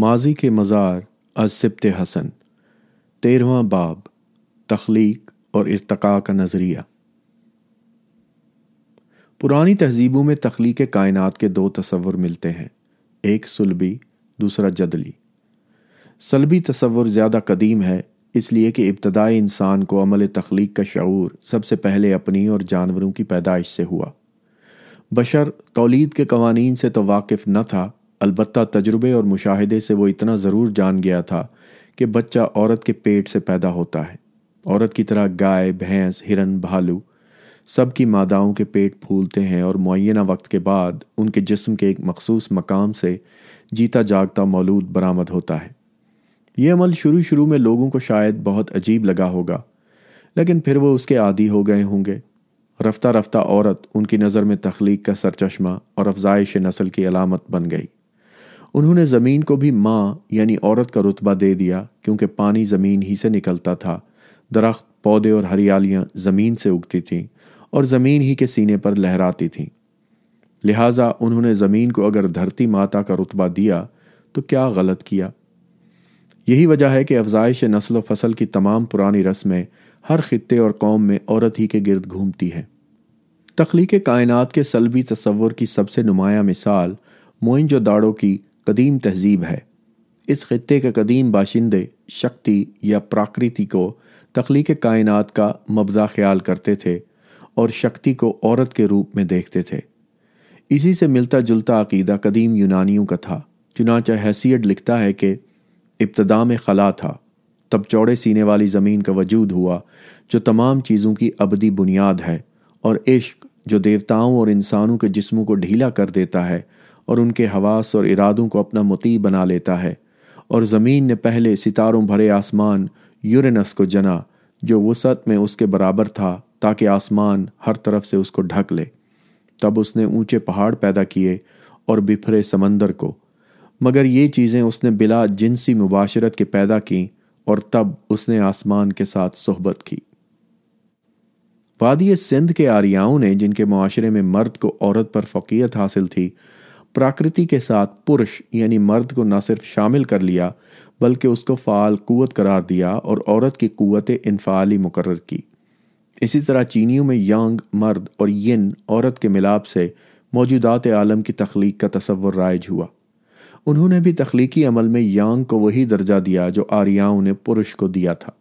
माजी के मज़ार असिबत हसन तेरहवा बाब तख्लीक और इरतका का नज़रिया पुरानी तहजीबों में तख्लीक कायनात के दो तस्वुर मिलते हैं एक सुलबी दूसरा जदली सलबी तस्वुर ज़्यादा कदीम है इसलिए कि इब्तदाई इंसान को अमल तख्लीक का शूर सबसे पहले अपनी और जानवरों की पैदाइश से हुआ बशर तोलीद के कवानीन से तो वाकिफ न था अलबत् तजुर्बे और मुशाहदे से वो इतना ज़रूर जान गया था कि बच्चा औरत के पेट से पैदा होता है औरत की तरह गाय भैंस हिरन भालू सब की मादाओं के पेट फूलते हैं और मुना वक्त के बाद उनके जिस्म के एक मखसूस मकाम से जीता जागता मौलूद बरामद होता है ये अमल शुरू शुरू में लोगों को शायद बहुत अजीब लगा होगा लेकिन फिर वो उसके आदि हो गए होंगे रफ्ता रफ्ता औरत उनकी नज़र में तख्लीक का सरचश्मा और अफजाइश नस्ल की अलामत बन गई उन्होंने ज़मीन को भी माँ यानी औरत का रुतबा दे दिया क्योंकि पानी ज़मीन ही से निकलता था दरख्त पौधे और हरियालियां ज़मीन से उगती थीं और ज़मीन ही के सीने पर लहराती थीं लिहाजा उन्होंने ज़मीन को अगर धरती माता का रुतबा दिया तो क्या गलत किया यही वजह है कि अफजाइश नस्ल व फसल की तमाम पुरानी रस्में हर खत्े और कौम में औरत ही के गिर्द घूमती हैं तख्लीक कायनात के सलबी तस्वुर की सबसे नुमाया मिसाल मोइन जो दाड़ों की कदीम तहजीब है इस खत्े के कदीम बाशिंदे शक्ति या प्राकृति को तख्लीक कायनात का मबदा ख्याल करते थे और शक्ति को औरत के रूप में देखते थे इसी से मिलता जुलता अकीदा कदीम यूनानियों का था चुनाचा हैसियत लिखता है कि इब्तदा में खला था तब चौड़े सीने वाली ज़मीन का वजूद हुआ जो तमाम चीज़ों की अबदी बुनियाद है और इश्क जो देवताओं और इंसानों के जिस्मों को ढीला कर देता है और उनके हवास और इरादों को अपना मुती बना लेता है और ज़मीन ने पहले सितारों भरे आसमान यूरेनस को जना जो वसत में उसके बराबर था ताकि आसमान हर तरफ से उसको ढक ले तब उसने ऊंचे पहाड़ पैदा किए और बिफरे समंदर को मगर ये चीज़ें उसने बिला जिनसी मुबाशरत के पैदा की और तब उसने आसमान के साथ सोहबत की वादी सिंध के आर्याओं ने जिनके माशरे में मर्द को औरत पर फ़कीयत हासिल थी प्राकृति के साथ पुरुष यानी मर्द को न सिर्फ शामिल कर लिया बल्कि उसको फ़ाल कुत करार दिया और औरत की कुत इनफाली मुकर की इसी तरह चीनियों में यांग मर्द और यिन औरत के मिलाप से मौजूदात आलम की तख्लीक का तस्वर राइज हुआ उन्होंने भी तख्लीकी अमल में यांग को वही दर्जा दिया जो आर्याओं ने पुरुष को दिया था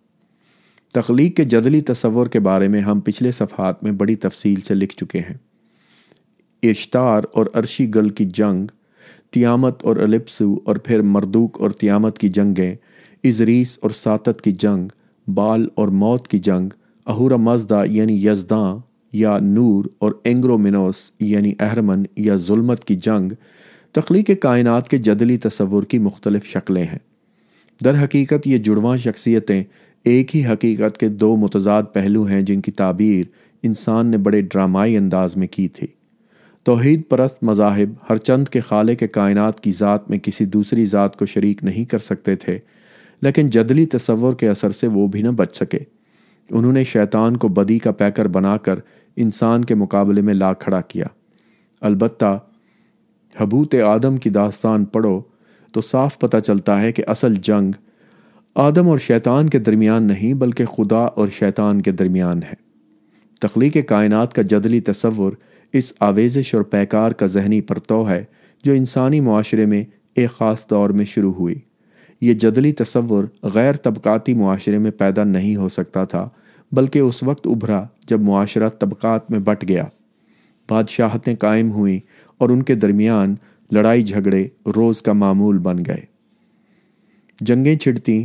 तख्लीक के जदली तस्वर के बारे में हम पिछले सफ़ात में बड़ी तफसील से लिख चुके हैं इश्तार और गल की जंग तियामत और अलिप्सु और फिर मरदूक और तियामत की जंगें इजरीस और सातत की जंग बाल और मौत की जंग अहूरा मजदा यानी यजदा या नूर और एंग्रोमिनोस यानी अहरमन या जुल्मत की जंग तख्लीक कायनात के जदली तस्वुर की मुख्तलिफ शक्लें हैं दर हकीकत ये जुड़वा शख्सियतें एक ही हकीकत के दो मतजाद पहलू हैं जिनकी ताबीर इंसान ने बड़े ड्रामाई अंदाज में की थी तोहद परस्त मजाहब हर चंद के खाले के कायन की ज़ात में किसी दूसरी ज़ात को शरीक नहीं कर सकते थे लेकिन जदली तस्वर के असर से वो भी न बच सके उन्होंने शैतान को बदी का पैकर बनाकर इंसान के मुकाबले में ला खड़ा किया अलबत् हबूत आदम की दास्तान पढ़ो तो साफ पता चलता है कि असल जंग आदम और शैतान के दरमियान नहीं बल्कि खुदा और शैतान के दरमियान है तख्लीक कायनात का जदली तस्वुर इस आवेजश और पैकार का जहनी परतव है जो इंसानी माशरे में एक ख़ास दौर में शुरू हुई ये जदली तस्वुर गैर तबकती माशरे में पैदा नहीं हो सकता था बल्कि उस वक्त उभरा जब माशरा तबकात में बट गया बादशाहतें कायम हुई और उनके दरमियान लड़ाई झगड़े रोज़ का मामूल बन गए जंगें छिड़ती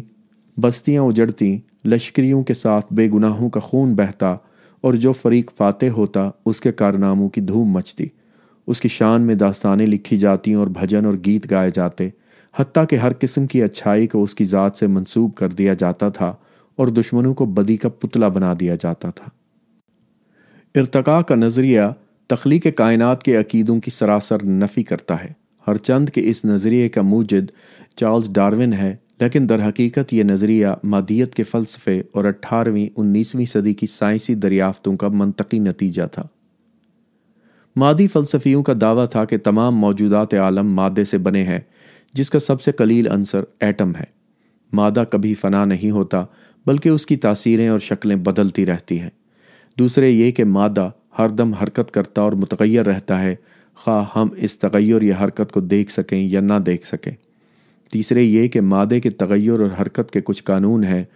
बस्तियां उजड़ती लश्करियों के साथ बेगुनाहों का खून बहता और जो फरीक फातह होता उसके कारनामों की धूम मचती उसकी शान में दास्तानें लिखी जाती और भजन और गीत गाए जाते हती कि हर किस्म की अच्छाई को उसकी ज़ात से मंसूब कर दिया जाता था और दुश्मनों को बदी का पुतला बना दिया जाता था इरतका का नज़रिया के कायनात के अकीदों की सरासर नफ़ी करता है हर चंद के इस नज़रिए का मूजद चार्ल्स डार्विन है लेकिन दरहकीकत ये नज़रिया मादियत के फ़लसफ़े और अठारहवीं उन्नीसवीं सदी की साइंसी दरियाफ्तों का मनतकी नतीजा था मादी फ़लसफ़ियों का दावा था कि तमाम मौजूदात आलम मादे से बने हैं जिसका सबसे कलील अंसर एटम है मादा कभी फना नहीं होता बल्कि उसकी तासीरें और शक्लें बदलती रहती हैं दूसरे ये कि मादा हरदम हरकत करता और मुतगैर रहता है खा हम इस तगैर या हरकत को देख सकें या ना देख सकें तीसरे ये कि मादे के तगैर और हरकत के कुछ कानून हैं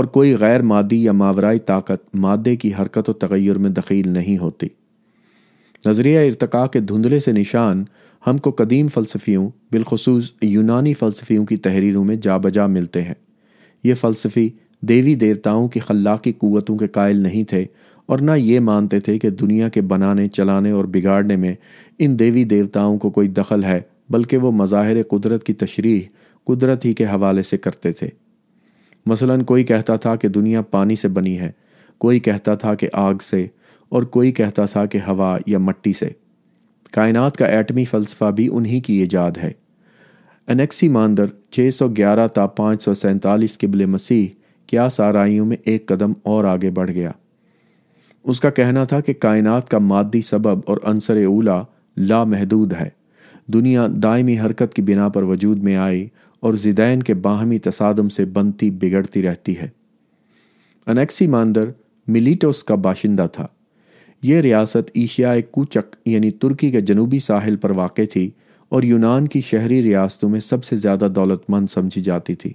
और कोई गैर मादी या मावराई ताकत मादे की हरकत और तगैर में दखील नहीं होती नज़रिया इरतका के धुंधले से निशान हमको कदीम फ़लसफ़ियों बिलखसूस यूनानी फ़लसफ़ियों की तहरीरों में जा बजा मिलते हैं ये फ़लसफ़ी देवी देवताओं की खल्लाकी क़वतों के कायल नहीं थे और ना ये मानते थे कि दुनिया के बनाने चलाने और बिगाड़ने में इन देवी देवताओं को कोई दखल है बल्कि वो मज़ाहिर कुदरत की तशरीह कुदरत ही के हवाले से करते थे मसलन कोई कहता था कि दुनिया पानी से बनी है कोई कहता था कि आग से और कोई कहता था कि हवा या मट्टी से कायनात का एटमी फ़लसफ़ा भी उन्हीं की ईजाद है अनेक्सी मानदर छः सौ ग्यारह ता पाँच सौ सैंतालीस किबल मसीह क्या साराइयों में एक कदम और आगे बढ़ गया उसका कहना था कि कायनात का मादी सबब और अंसर ऊला लामहदूद है दुनिया दायमी हरकत की बिना पर वजूद में आई और जिदैन के बाहमी तसादम से बनती बिगड़ती रहती है अनेक्सी मांदर मिलीटोस का बाशिंदा था यह रियासत ईशियाए कूचक यानी तुर्की के जनूबी साहिल पर वाक़ थी और यूनान की शहरी रियासतों में सबसे ज़्यादा दौलतमंद समझी जाती थी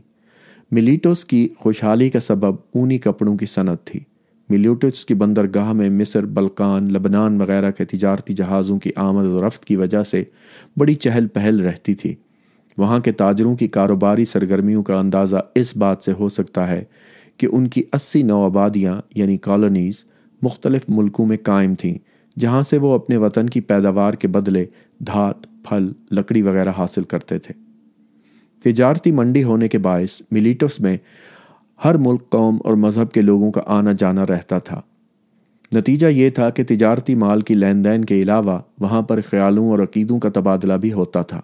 मिलीटोस की खुशहाली का सबब ऊनी कपड़ों की सनत थी मिल्यूटिस की बंदरगाह में मिस्र बलकान लबनान वगैरह के तजारती जहाज़ों की आमद और रफ्त की वजह से बड़ी चहल पहल रहती थी वहाँ के ताजरों की कारोबारी सरगर्मियों का अंदाज़ा इस बात से हो सकता है कि उनकी अस्सी नौ आबादियाँ यानी कॉलोनीज़ मुख्तलफ मुल्कों में कायम थीं जहाँ से वो अपने वतन की पैदावार के बदले धात फल लकड़ी वगैरह हासिल करते थे तजारती मंडी होने के बायस मिलीटस में हर मुल्क कौम और मज़हब के लोगों का आना जाना रहता था नतीजा ये था कि तिजारती माल की लेन देन के अलावा वहाँ पर ख्यालों और अकीदों का तबादला भी होता था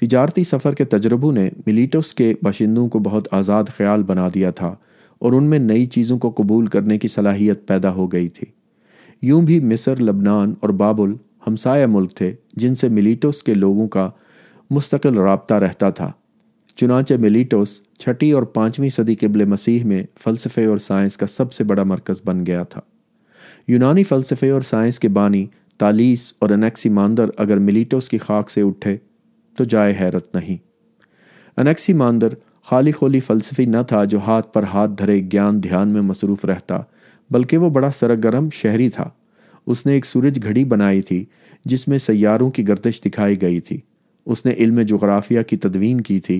तिजारती सफ़र के तजर्बों ने मिलीटस के बाशिंदों को बहुत आज़ाद ख्याल बना दिया था और उनमें नई चीज़ों को कबूल करने की सलाहियत पैदा हो गई थी यूं भी मिस्र लबनान और बाबुल हमसाया मुल्क थे जिनसे मिलीटोस के लोगों का मुस्तकिल रबता रहता था चुनाचे मिलीटोस छठी और पाँचवीं सदी किबले मसीह में फ़लसफ़े और साइंस का सबसे बड़ा मरकज़ बन गया था यूनानी फ़लसफ़े और साइंस के बानी तालीस और अनैक्सीमांदर अगर मिलीटोस की खाक से उठे तो जाए हैरत नहीं अनैक्सीमांदर खाली खोली फ़लसफ़ी न था जो हाथ पर हाथ धरे ज्ञान ध्यान में मसरूफ़ रहता बल्कि वो बड़ा सरगर्म शहरी था उसने एक सूरज घड़ी बनाई थी जिसमें सैारों की गर्दिश दिखाई गई थी उसने इल्म जग्राफिया की तदवीन की थी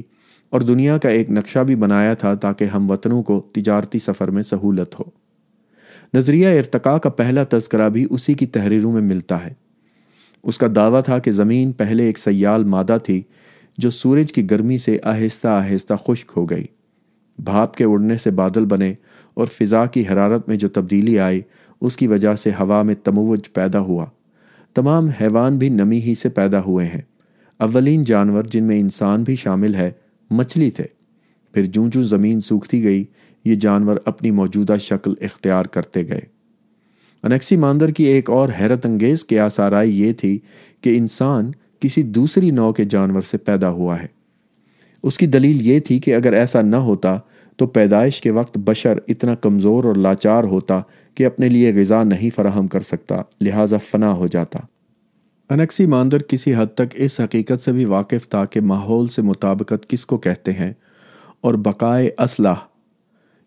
और दुनिया का एक नक्शा भी बनाया था ताकि हम वतनों को तिजारती सफ़र में सहूलत हो नज़रिया इरतका का पहला तस्करा भी उसी की तहरीरों में मिलता है उसका दावा था कि ज़मीन पहले एक सयाल मादा थी जो सूरज की गर्मी से आहिस्ता आहिस्ता खुश्क हो गई भाप के उड़ने से बादल बने और फिज़ा की हरारत में जो तब्दीली आई उसकी वजह से हवा में तमवज पैदा हुआ तमाम हैवान भी नमी ही से पैदा हुए हैं अवलिन जानवर जिनमें इंसान भी शामिल है मछली थे फिर जू जू ज़मीन सूखती गई ये जानवर अपनी मौजूदा शक्ल इख्तियार करते गए अनेक्सी मांदर की एक और हैरत अंगेज के आसाराई ये थी कि इंसान किसी दूसरी नौ के जानवर से पैदा हुआ है उसकी दलील ये थी कि अगर ऐसा न होता तो पैदाइश के वक्त बशर इतना कमज़ोर और लाचार होता कि अपने लिए गज़ा नहीं फराहम कर सकता लिहाजा फना हो जाता अनकसी मानदर किसी हद तक इस हकीकत से भी वाकिफ था कि माहौल से मुताबकत किसको कहते हैं और बकाए असलाह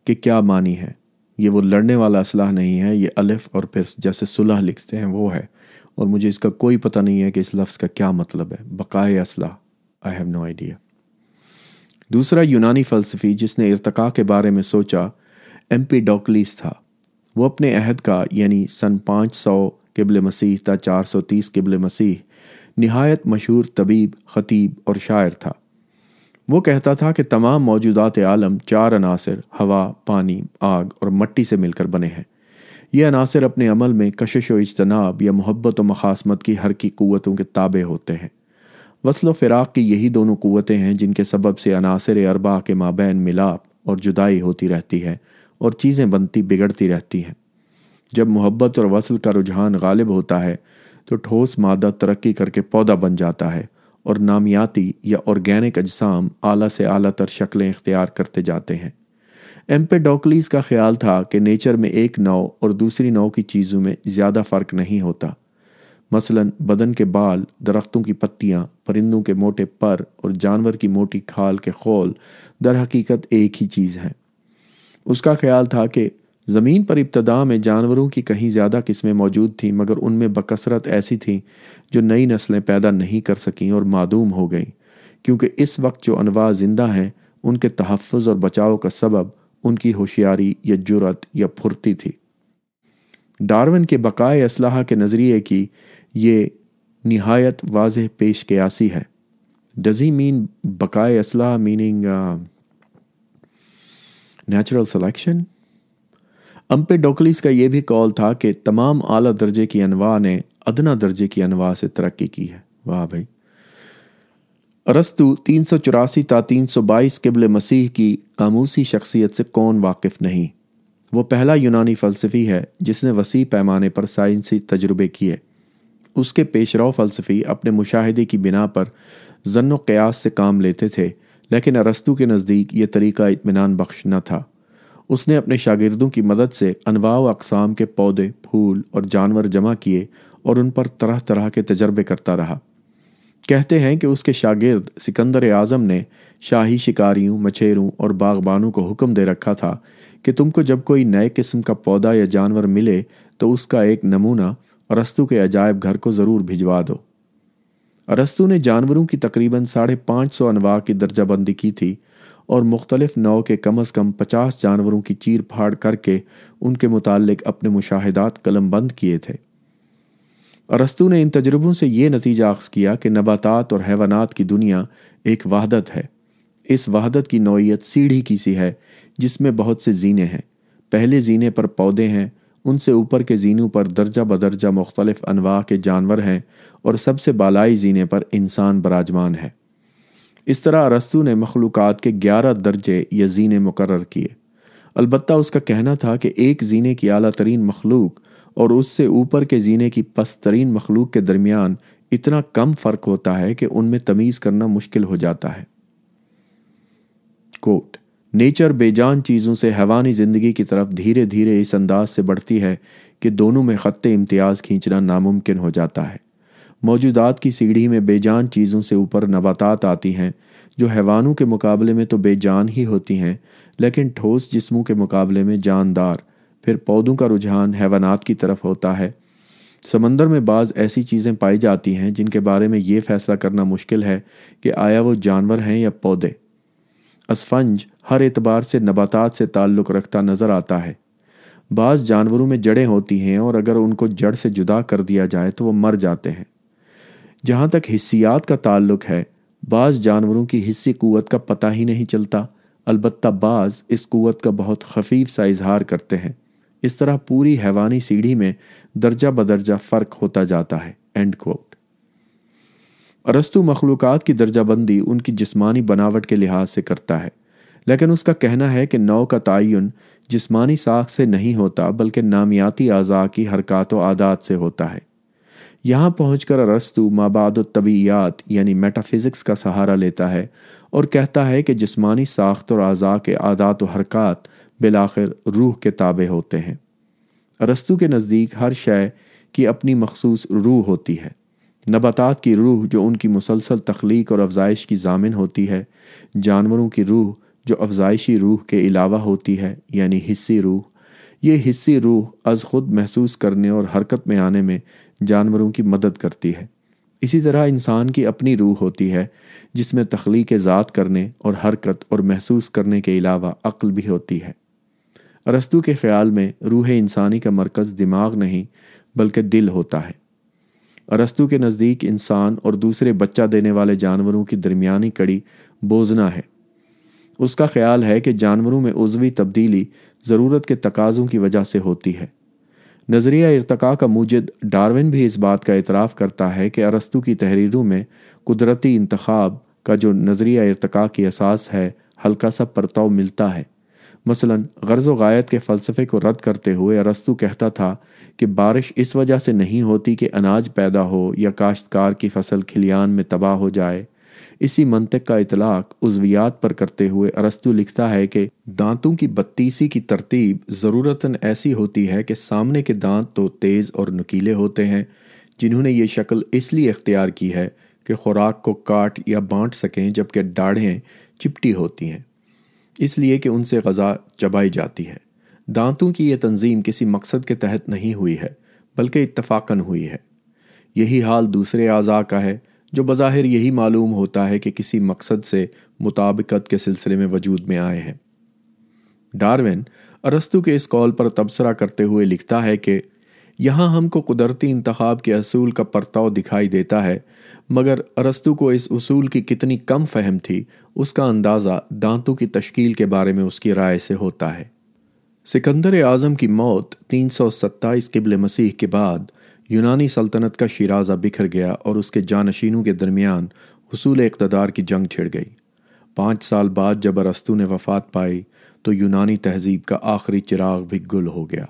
के क्या मानी है ये वो लड़ने वाला असलाह नहीं है ये अलिफ और फिर जैसे सुलह लिखते हैं वो है और मुझे इसका कोई पता नहीं है कि इस लफ्ज़ का क्या मतलब है बकाए असलाह आई हैव नो आइडिया दूसरा यूनानी फ़लसफ़ी जिसने इरतका के बारे में सोचा एम्पीडोकलीस था वो अपने अहद का यानी सन पाँच सौ किबल मसीह था 430 किबल मसीह नहायत मशहूर तबीब ख़तीब और शायर था वो कहता था कि तमाम मौजूदात आलम चार अनासर हवा पानी आग और मट्टी से मिलकर बने हैं ये अनासर अपने अमल में कशिश व इजतनाब या मोहब्बत व मखासमत की हर की क़वतों के ताबे होते हैं वसल व फ़िराक की यही दोनों क़वतें हैं जिनके सबब से अनासर अरबा के माबैन मिलाप और जुदाई होती रहती है और चीज़ें बनती बिगड़ती रहती हैं जब मोहब्बत और वसल का रुझान गालिब होता है तो ठोस मादा तरक्की करके पौधा बन जाता है और नामियाती या ऑर्गेनिक अजसाम आला से आला तर शक्लें इख्तियार करते जाते हैं एम्पेडोकलीस का ख्याल था कि नेचर में एक नाव और दूसरी नाव की चीज़ों में ज़्यादा फ़र्क नहीं होता मसलन बदन के बाल दरख्तों की पत्तियाँ परिंदों के मोटे पर और जानवर की मोटी खाल के खोल दर हकीकत एक ही चीज़ है उसका ख्याल था कि ज़मीन पर इब्तदा में जानवरों की कहीं ज़्यादा किस्में मौजूद थीं मगर उनमें बकसरत ऐसी थीं जो नई नस्लें पैदा नहीं कर सकें और मादूम हो गई क्योंकि इस वक्त जो अनवा ज़िंदा हैं उनके तहफ़ और बचाव का सबब उनकी होशियारी या जुरत या फुर्ती थी डार्विन के बकाए असलाह के नज़रिए की ये नहायत वाज पेश कयासी है डजी मीन बकाए असलाह meaning natural selection Empedocles का यह भी कॉल था कि तमाम आला दर्जे की अनवा ने अदना दर्जे की अनवा से तरक्की की है वाह भाई अरस्तु तीन सौ चौरासी ता तीन सौ बाईस किबल मसीह की कामूसी शख्सियत से कौन वाकिफ नहीं वो पहला यूनानी फ़लसफ़ी है जिसने वसी पैमाने पर साइंसी तजुर्बे किए उसके पेशरव फ़लसफ़ी अपने मुशाहदे की बिना पर जन्न क्यास से काम लेते थे लेकिन अरस्तु के नज़दीक ये तरीका इतमान बख्श न था उसने अपने शागिर्दों की मदद से अनवाव अकसाम के पौधे फूल और जानवर जमा किए और उन पर तरह तरह के तजर्बे करता रहा कहते हैं कि उसके शागिर्द सिकंदर आज़म ने शाही शिकारियों मछेरों और बागबानों को हुक्म दे रखा था कि तुमको जब कोई नए किस्म का पौधा या जानवर मिले तो उसका एक नमूना अरस्तु के अजायब घर को ज़रूर भिजवा दो अरस्तु ने जानवरों की तकरीबन साढ़े पाँच सौ अनवा की दर्जाबंदी की थी और मुख्तलिफ नौ के कम अज़ कम पचास जानवरों की चीर फाड़ करके उनके मुतालिक अपने मुशाहदात बंद किए थे अरस्तु ने इन तजर्बों से यह नतीजा अख्स किया कि नबातात और हैवानात की दुनिया एक वहादत है इस वहादत की नौीयत सीढ़ी की सी है जिसमें बहुत से जीने हैं पहले जीने पर पौधे हैं उनसे ऊपर के जीनों पर दर्जा बदर्जा मुख्तलिफ अनवा के जानवर हैं और सबसे बालाई जीने पर इंसान बराजमान है इस तरह अरस्तु ने मखलूक के ग्यारह दर्जे या जीने मुकर किए अलबत् उसका कहना था कि एक जीने की अला तरीन मखलूक और उससे ऊपर के जीने की पस्त तरीन मखलूक के दरमियान इतना कम फ़र्क होता है कि उनमें तमीज़ करना मुश्किल हो जाता है कोट नेचर बेजान चीज़ों से हैवानी ज़िंदगी की तरफ धीरे धीरे इस अंदाज से बढ़ती है कि दोनों में ख़त इम्तियाज़ खींचना नामुमकिन हो जाता है मौजूदात की सीढ़ी में बेजान चीज़ों से ऊपर नबातात आती हैं जो हैवानों के मुकाबले में तो बेजान ही होती हैं लेकिन ठोस जिस्मों के मुकाबले में जानदार फिर पौधों का रुझान हैवानात की तरफ होता है समंदर में बाज़ ऐसी चीज़ें पाई जाती हैं जिनके बारे में ये फैसला करना मुश्किल है कि आया वो जानवर हैं या पौधे असफंज हर एतबार से नबातात से ताल्लुक़ रखता नज़र आता है बाज़ जानवरों में जड़ें होती हैं और अगर उनको जड़ से जुदा कर दिया जाए तो वो मर जाते हैं जहाँ तक हिस्सियात का ताल्लुक है बाज़ जानवरों की हिस्सी कुत का पता ही नहीं चलता अलबत् बाज़ इस कुत का बहुत खफीफ सा इजहार करते हैं इस तरह पूरी हैवानी सीढ़ी में दर्जा बदर्जा फ़र्क होता जाता है एंड कोट अरस्तु मखलूक़ की दर्जाबंदी उनकी जिसमानी बनावट के लिहाज से करता है लेकिन उसका कहना है कि नौ का तयन जिसमानी साख से नहीं होता बल्कि नामियाती अज़ा की हरकत व आदात से होता है यहाँ पहुंचकर अरस्तु माबाद तबीयात यानी मेटाफिज़िक्स का सहारा लेता है और कहता है कि जिसमानी साख्त और अज़ा के आदात व हरकत बिलाखिर रूह के ताबे होते हैं अरस्तु के नज़दीक हर शय की अपनी मखसूस रूह होती है नबातात की रूह जो उनकी मुसलसल तख्लीक और अफजाइश की जामिन होती है जानवरों की रूह जो अफजाइशी रूह के अलावा होती है यानी हिस्सी रूह ये हिस्सी रूह अज खुद महसूस करने और हरकत में आने में जानवरों की मदद करती है इसी तरह इंसान की अपनी रूह होती है जिसमें तख्लीक ज़ात करने और हरकत और महसूस करने के अलावा अक्ल भी होती है अरस्तु के ख्याल में रूह इंसानी का मरकज़ दिमाग नहीं बल्कि दिल होता है अरस्तु के नज़दीक इंसान और दूसरे बच्चा देने वाले जानवरों की दरमियानी कड़ी बोजना है उसका ख्याल है कि जानवरों में उजवी तब्दीली ज़रूरत के तकाज़ों की वजह से होती है नज़रिया इरतका का मूजद डार्विन भी इस बात का इतराफ़ करता है कि अरस्तु की तहरीरों में कुदरती इंतखब का जो नज़रिया इरतका की असास है हल्का सा परताव मिलता है मसलन गर्ज गायत के फ़लसफ़े को रद्द करते हुए अरस्तु कहता था कि बारिश इस वजह से नहीं होती कि अनाज पैदा हो या काश्तकार की फसल खिलियान में तबाह हो जाए इसी मंतक का इतलाक उजवियात पर करते हुए अरस्तु लिखता है कि दांतों की बत्तीसी की तरतीब ज़रूरतन ऐसी होती है कि सामने के दांत तो तेज़ और नुकीले होते हैं जिन्होंने ये शक्ल इसलिए इख्तियार की है कि खुराक को काट या बांट सकें जबकि डाढ़ें चिपटी होती हैं इसलिए कि उनसे गज़ा चबाई जाती है दांतों की यह तंजीम किसी मकसद के तहत नहीं हुई है बल्कि इतफाक़न हुई है यही हाल दूसरे अज़ा का है जो बज़ाहिर यही मालूम होता है कि किसी मकसद से मुताबिकत के सिलसिले में वजूद में आए हैं डार्विन अरस्तु के इस कॉल पर तबसरा करते हुए लिखता है कि यहाँ हमको कुदरती इंतखाब के असूल का परताव दिखाई देता है मगर अरस्तु को इस असूल की कितनी कम फहम थी उसका अंदाज़ा दांतों की तश्कील के बारे में उसकी राय से होता है सिकंदर आज़म की मौत तीन सौ सत्ताईस किबल मसीह के बाद यूनानी सल्तनत का शराजा बिखर गया और उसके जानशीनों के दरमियान हसूल इकतदार की जंग छिड़ गई पाँच साल बाद जब अरस्तु ने वफात पाई तो यूनानी तहजीब का आखिरी चिराग भी गुल हो गया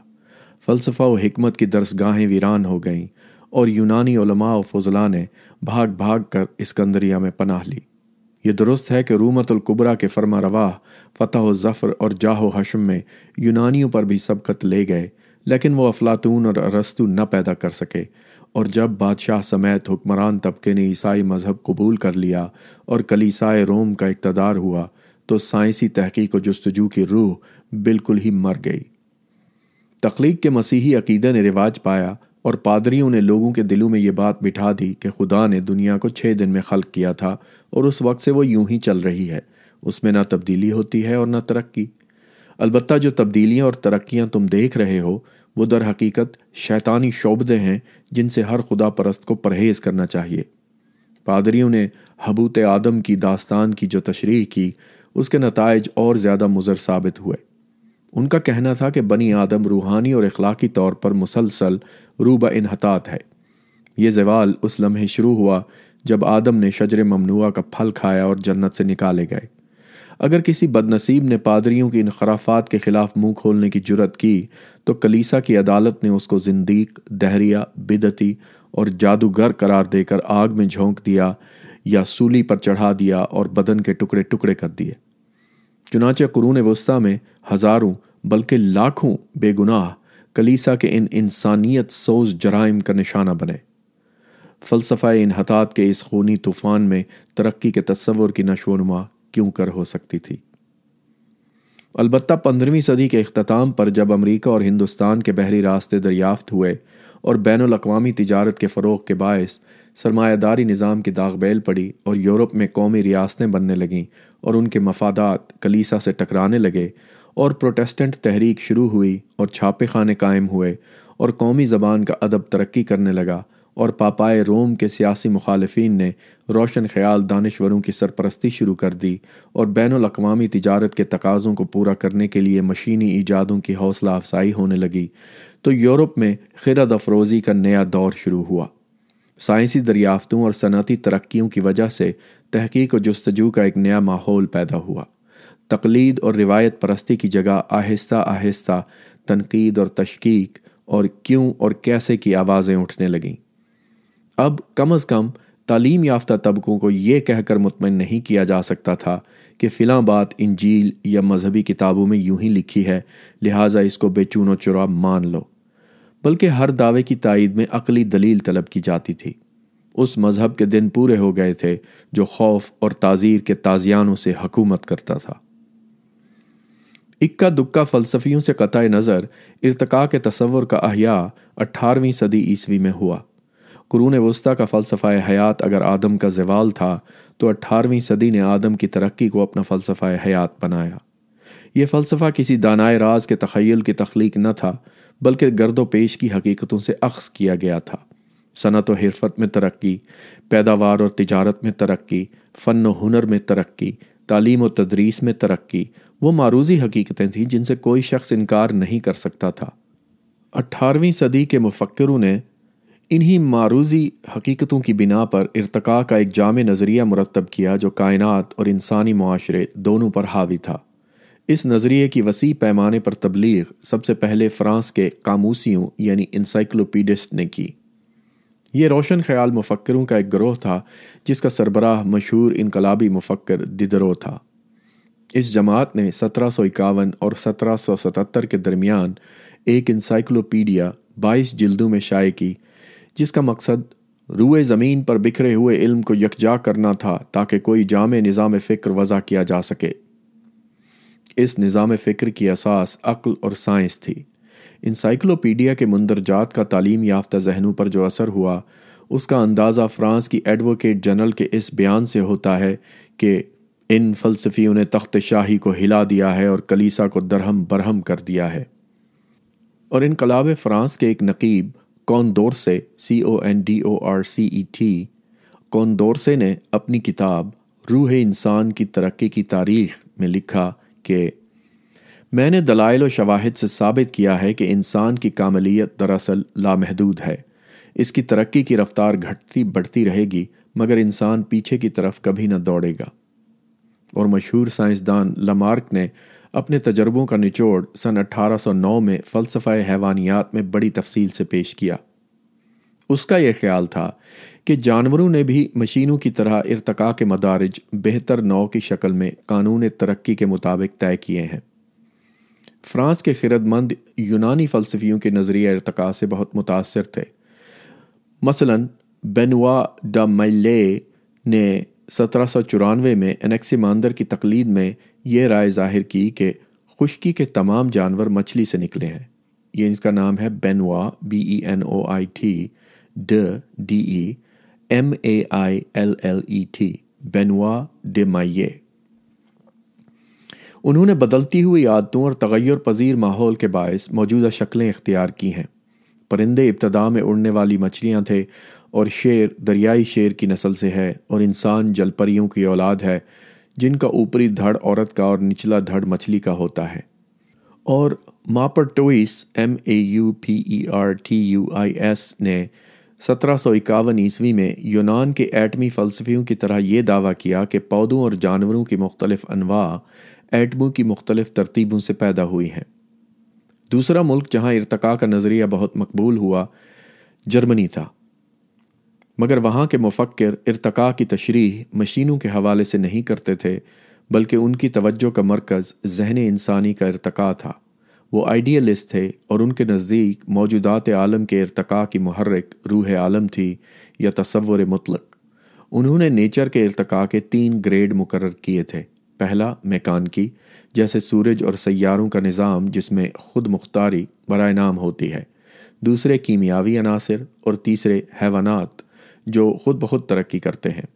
फ़लसफ़ा व हमत की दरसगाहें वीरान हो गईं और यूनानी उलमा और फजला ने भाग भाग कर इसकंदरिया में पनाह ली ये दुरुस्त है कि रूमतुल्कुबरा के फरमा रवाह फ़तह ज़फ़र और जाहो हशम में यूनानियों पर भी सबकत ले गए लेकिन वो अफलातून और अरस्तु न पैदा कर सके और जब बादशाह समेत हुक्मरान तबके ने ईसाई मज़हब कबूल कर लिया और कलीसाए रोम का इकतदार हुआ तो साइंसी तहकीक व जस्तजू की रूह बिल्कुल ही मर गई तख्लीक के मसीही अकीदे ने रिवाज पाया और पादरियों ने लोगों के दिलों में ये बात बिठा दी कि खुदा ने दुनिया को छः दिन में खल्क किया था और उस वक्त से वो यूं ही चल रही है उसमें ना तब्दीली होती है और ना तरक्की अलबत् जो तब्दीलियाँ और तरक्याँ तुम देख रहे हो वो दर हकीकत शैतानी शोबदे हैं जिनसे हर खुदा परस्त को परहेज़ करना चाहिए पादरी ने हबूत आदम की दास्तान की जो तशरी की उसके नतज और ज़्यादा मुजर साबित हुए उनका कहना था कि बनी आदम रूहानी और अखलाकी तौर पर मुसलसल रूबा इनहतात है ये जवाल उस लम्हे शुरू हुआ जब आदम ने शजर ममनुआ का फल खाया और जन्नत से निकाले गए अगर किसी बदनसीब ने पादरियों की इनखराफात के खिलाफ मुंह खोलने की जुरत की तो कलीसा की अदालत ने उसको जिंदीक दहरिया बिदती और जादूगर करार देकर आग में झोंक दिया या सूली पर चढ़ा दिया और बदन के टुकड़े टुकड़े कर दिए चुनाचे कुरून वस्ता में हजारों बल्कि लाखों बेगुनाह कलीसा के इन इंसानियत सोज जराइम का निशाना बने फ़लसफ़ा इन हतात के इस खूनी तूफ़ान में तरक्की के तस्वर की नशोनुमा क्यों कर हो सकती थी अलबत्ता पंद्रहवीं सदी के अख्ताम पर जब अमरीका और हिंदुस्तान के बहरी रास्ते दरियाफ्त हुए और बैन अवी तजारत के फ़रोग के बायस सरमायादारी निज़ाम की दाग बैल पड़ी और यूरोप में कौमी रियासतें बनने लगीं और उनके मफादात कलीसा से टकराने लगे और प्रोटेस्टेंट तहरीक शुरू हुई और छापे खाने कायम हुए और कौमी ज़बान का अदब तरक्की करने लगा और पापाए रोम के सियासी मुखालफी ने रोशन ख्याल दानश्वरों की सरपरस्ती शुरू कर दी और बैन अवी तजारत के तकाज़ों को पूरा करने के लिए मशीनी ईजादों की हौसला अफजाई होने लगी तो यूरोप में खिरद अफरोज़ी का नया दौर शुरू हुआ साइंसी दरियाफ्तों और सनती तरक्कीों की वजह से तहकीक और जस्तजू का एक नया माहौल पैदा हुआ तकलीद और रिवायत परस्ती की जगह आहिस्ता आहिस्ता तनकीद और तशकीक और क्यों और कैसे की आवाज़ें उठने लगें अब कम अज़ कम तालीम याफ्ता तबकों को ये कहकर मुतमिन नहीं किया जा सकता था कि फिला बात इंजील या मजहबी किताबों में यूं ही लिखी है लिहाजा इसको बेचूनो चुरा मान लो बल्कि हर दावे की तइद में अकली दलील तलब की जाती थी उस मज़हब के दिन पूरे हो गए थे जो खौफ और ताज़ीर के ताजियानों से हकूमत करता था इक्का दुक्का फ़लसफ़ियों से कतः नज़र इरतका के तस्वर का अहिया अट्ठारहवीं सदी ईस्वी में हुआ कुरून वस्ती का फ़लसफ़ा हयात अगर आदम का जवाल था तो अट्ठारहवीं सदी ने आदम की तरक्की को अपना फ़लसफ़ा हयात बनाया यह फ़लसफ़ा किसी दानाए राज के तखयल की तख्लीक न था बल्कि गर्दो पेश की हकीकतों से अक्स किया गया था सनत व हरफत में तरक्की पैदावार और तजारत में तरक्की फ़न व में तरक्की तालीम व तदरीस में तरक्की वो मारूजी हकीकतें थीं जिनसे कोई शख्स इनकार नहीं कर सकता था अठारहवीं सदी के मुफक्रों ने इन्हीं मारूजी हकीकतों की बिना पर इरतका का एक जाम नज़रिया मुरतब किया जो कायनात और इंसानी माशरे दोनों पर हावी था इस नज़रिए की वसी पैमाने पर तबलीग सबसे पहले फ्रांस के कामूसियों यानी इंसाइक्लोपीडिस्ट ने की यह रोशन ख्याल मुफक्रों का एक ग्रोह था जिसका सरबराह मशहूर इनकलाबी मुफक्र दिदरो था इस जमात ने सत्रह सौ इक्यावन और सत्रह सौ सतहत्तर के दरमियान एक इंसाइक्लोपीडिया बाईस जिल्दों में शाये की जिसका मकसद रुए ज़मीन पर बिखरे हुए इल्म को यकजा करना था ताकि कोई जाम निज़ाम फ़िक्र वज़ा किया जा सके इस निज़ाम फ़िक्र की असास अक्ल और साइंस थी इंसाइक्लोपीडिया के मंदरजात का तालीम याफ्ता जहनों पर जो असर हुआ उसका अंदाज़ा फ्रांस की एडवोकेट जनरल के इस बयान से होता है कि इन फलसफियों ने तख्त शाही को हिला दिया है और कलीसा को दरहम बरहम कर दिया है और इनकलाब फ्रांस के एक नकीब Condorcet C O N D O R C E T Condorcet ने अपनी किताब रूह इंसान की तरक्की की तारीख में लिखा कि मैंने दलाइल व शवाहिद से साबित किया है कि इंसान की कामलियत दरअसल लामहदूद है इसकी तरक्की की रफ्तार घटती बढ़ती रहेगी मगर इंसान पीछे की तरफ कभी न दौड़ेगा और मशहूर साइंसदान लमार्क ने अपने तजर्बों का निचोड़ सन 1809 में फ़लसफ़ा हैवानियात में बड़ी तफसील से पेश किया उसका यह ख्याल था कि जानवरों ने भी मशीनों की तरह इरतका के मदारज बेहतर नौ की शक्ल में कानून तरक्की के मुताबिक तय किए हैं फ्रांस के खिरदमंद यूनानी फ़लसफ़ियों के नज़रिया इरतका से बहुत मुतासर थे मसलन बेनवा ड मले ने सत्रह सौ चौरानवे में एनेक्सी मांदर की तकलीद में यह राय जाहिर की कि खुश्की के तमाम जानवर मछली से निकले हैं ये इसका नाम है Benoit B E N O I T ड D E M A I L L E T Benoit de माइये उन्होंने बदलती हुई आदतों और तगैर पजीर माहौल के बायस मौजूदा शक्लें इख्तियार की हैं परिंदे इब्तदा में उड़ने वाली मछलियाँ थे और शेर दरियाई शेर की नस्ल से है और इंसान जलपरियों की औलाद है जिनका ऊपरी धड़ औरत का और निचला धड़ मछली का होता है और Maupertuis M A U P E R T U I S ने सत्रह सौ इक्यावन ईस्वी में यूनान के एटमी फ़लसफ़ियों की तरह ये दावा किया कि पौधों और जानवरों की मुख्तलिफ अनवा एटमों की मुख्तलिफ तरतीबों से पैदा हुई हैं दूसरा मुल्क जहाँ इरतका का नज़रिया बहुत मकबूल हुआ जर्मनी था मगर वहाँ के मुफक्र इरतका की तशरीह मशीनों के हवाले से नहीं करते थे बल्कि उनकी तवज्जो का मरकज़ जहन इंसानी का इरतका था वो आइडियलिस्ट थे और उनके नज़दीक मौजूदात आलम के इरतका की महरक रूह आलम थी या तस्वुर मतलक उन्होंने नेचर के इरतका के तीन ग्रेड मुकर किए थे पहला की जैसे सूरज और सैारों का निज़ाम जिसमें खुद मुख्तारी बरए नाम होती है दूसरे कीमियावी अनासर और तीसरे हैवानात जो खुद बहुत तरक्की करते हैं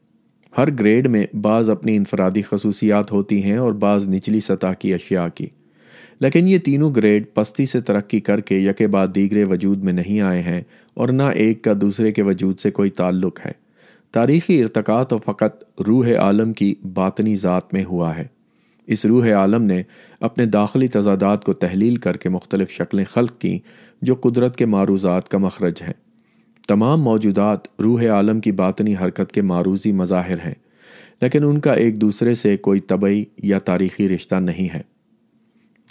हर ग्रेड में बाज़ अपनी इनफरादी खसूसियात होती हैं और बाज़ निचली सतह की अशिया की लेकिन ये तीनों ग्रेड पस्ती से तरक्की करके यके बाद दीगरे वजूद में नहीं आए हैं और ना एक का दूसरे के वजूद से कोई ताल्लुक़ है तारीख़ी इरतका तो फ़कत रूह आलम की बातनी ज़ात में हुआ है इस रूह आलम ने अपने दाखिली तजादात को तहलील करके मुख्तलिफ़ शक्लें खल्क की जो कुदरत के मारूजात का मखरज हैं तमाम मौजूदात रूह आलम की बातनी हरकत के मारूजी मज़ाहिर हैं लेकिन उनका एक दूसरे से कोई तबई या तारीखी रिश्ता नहीं है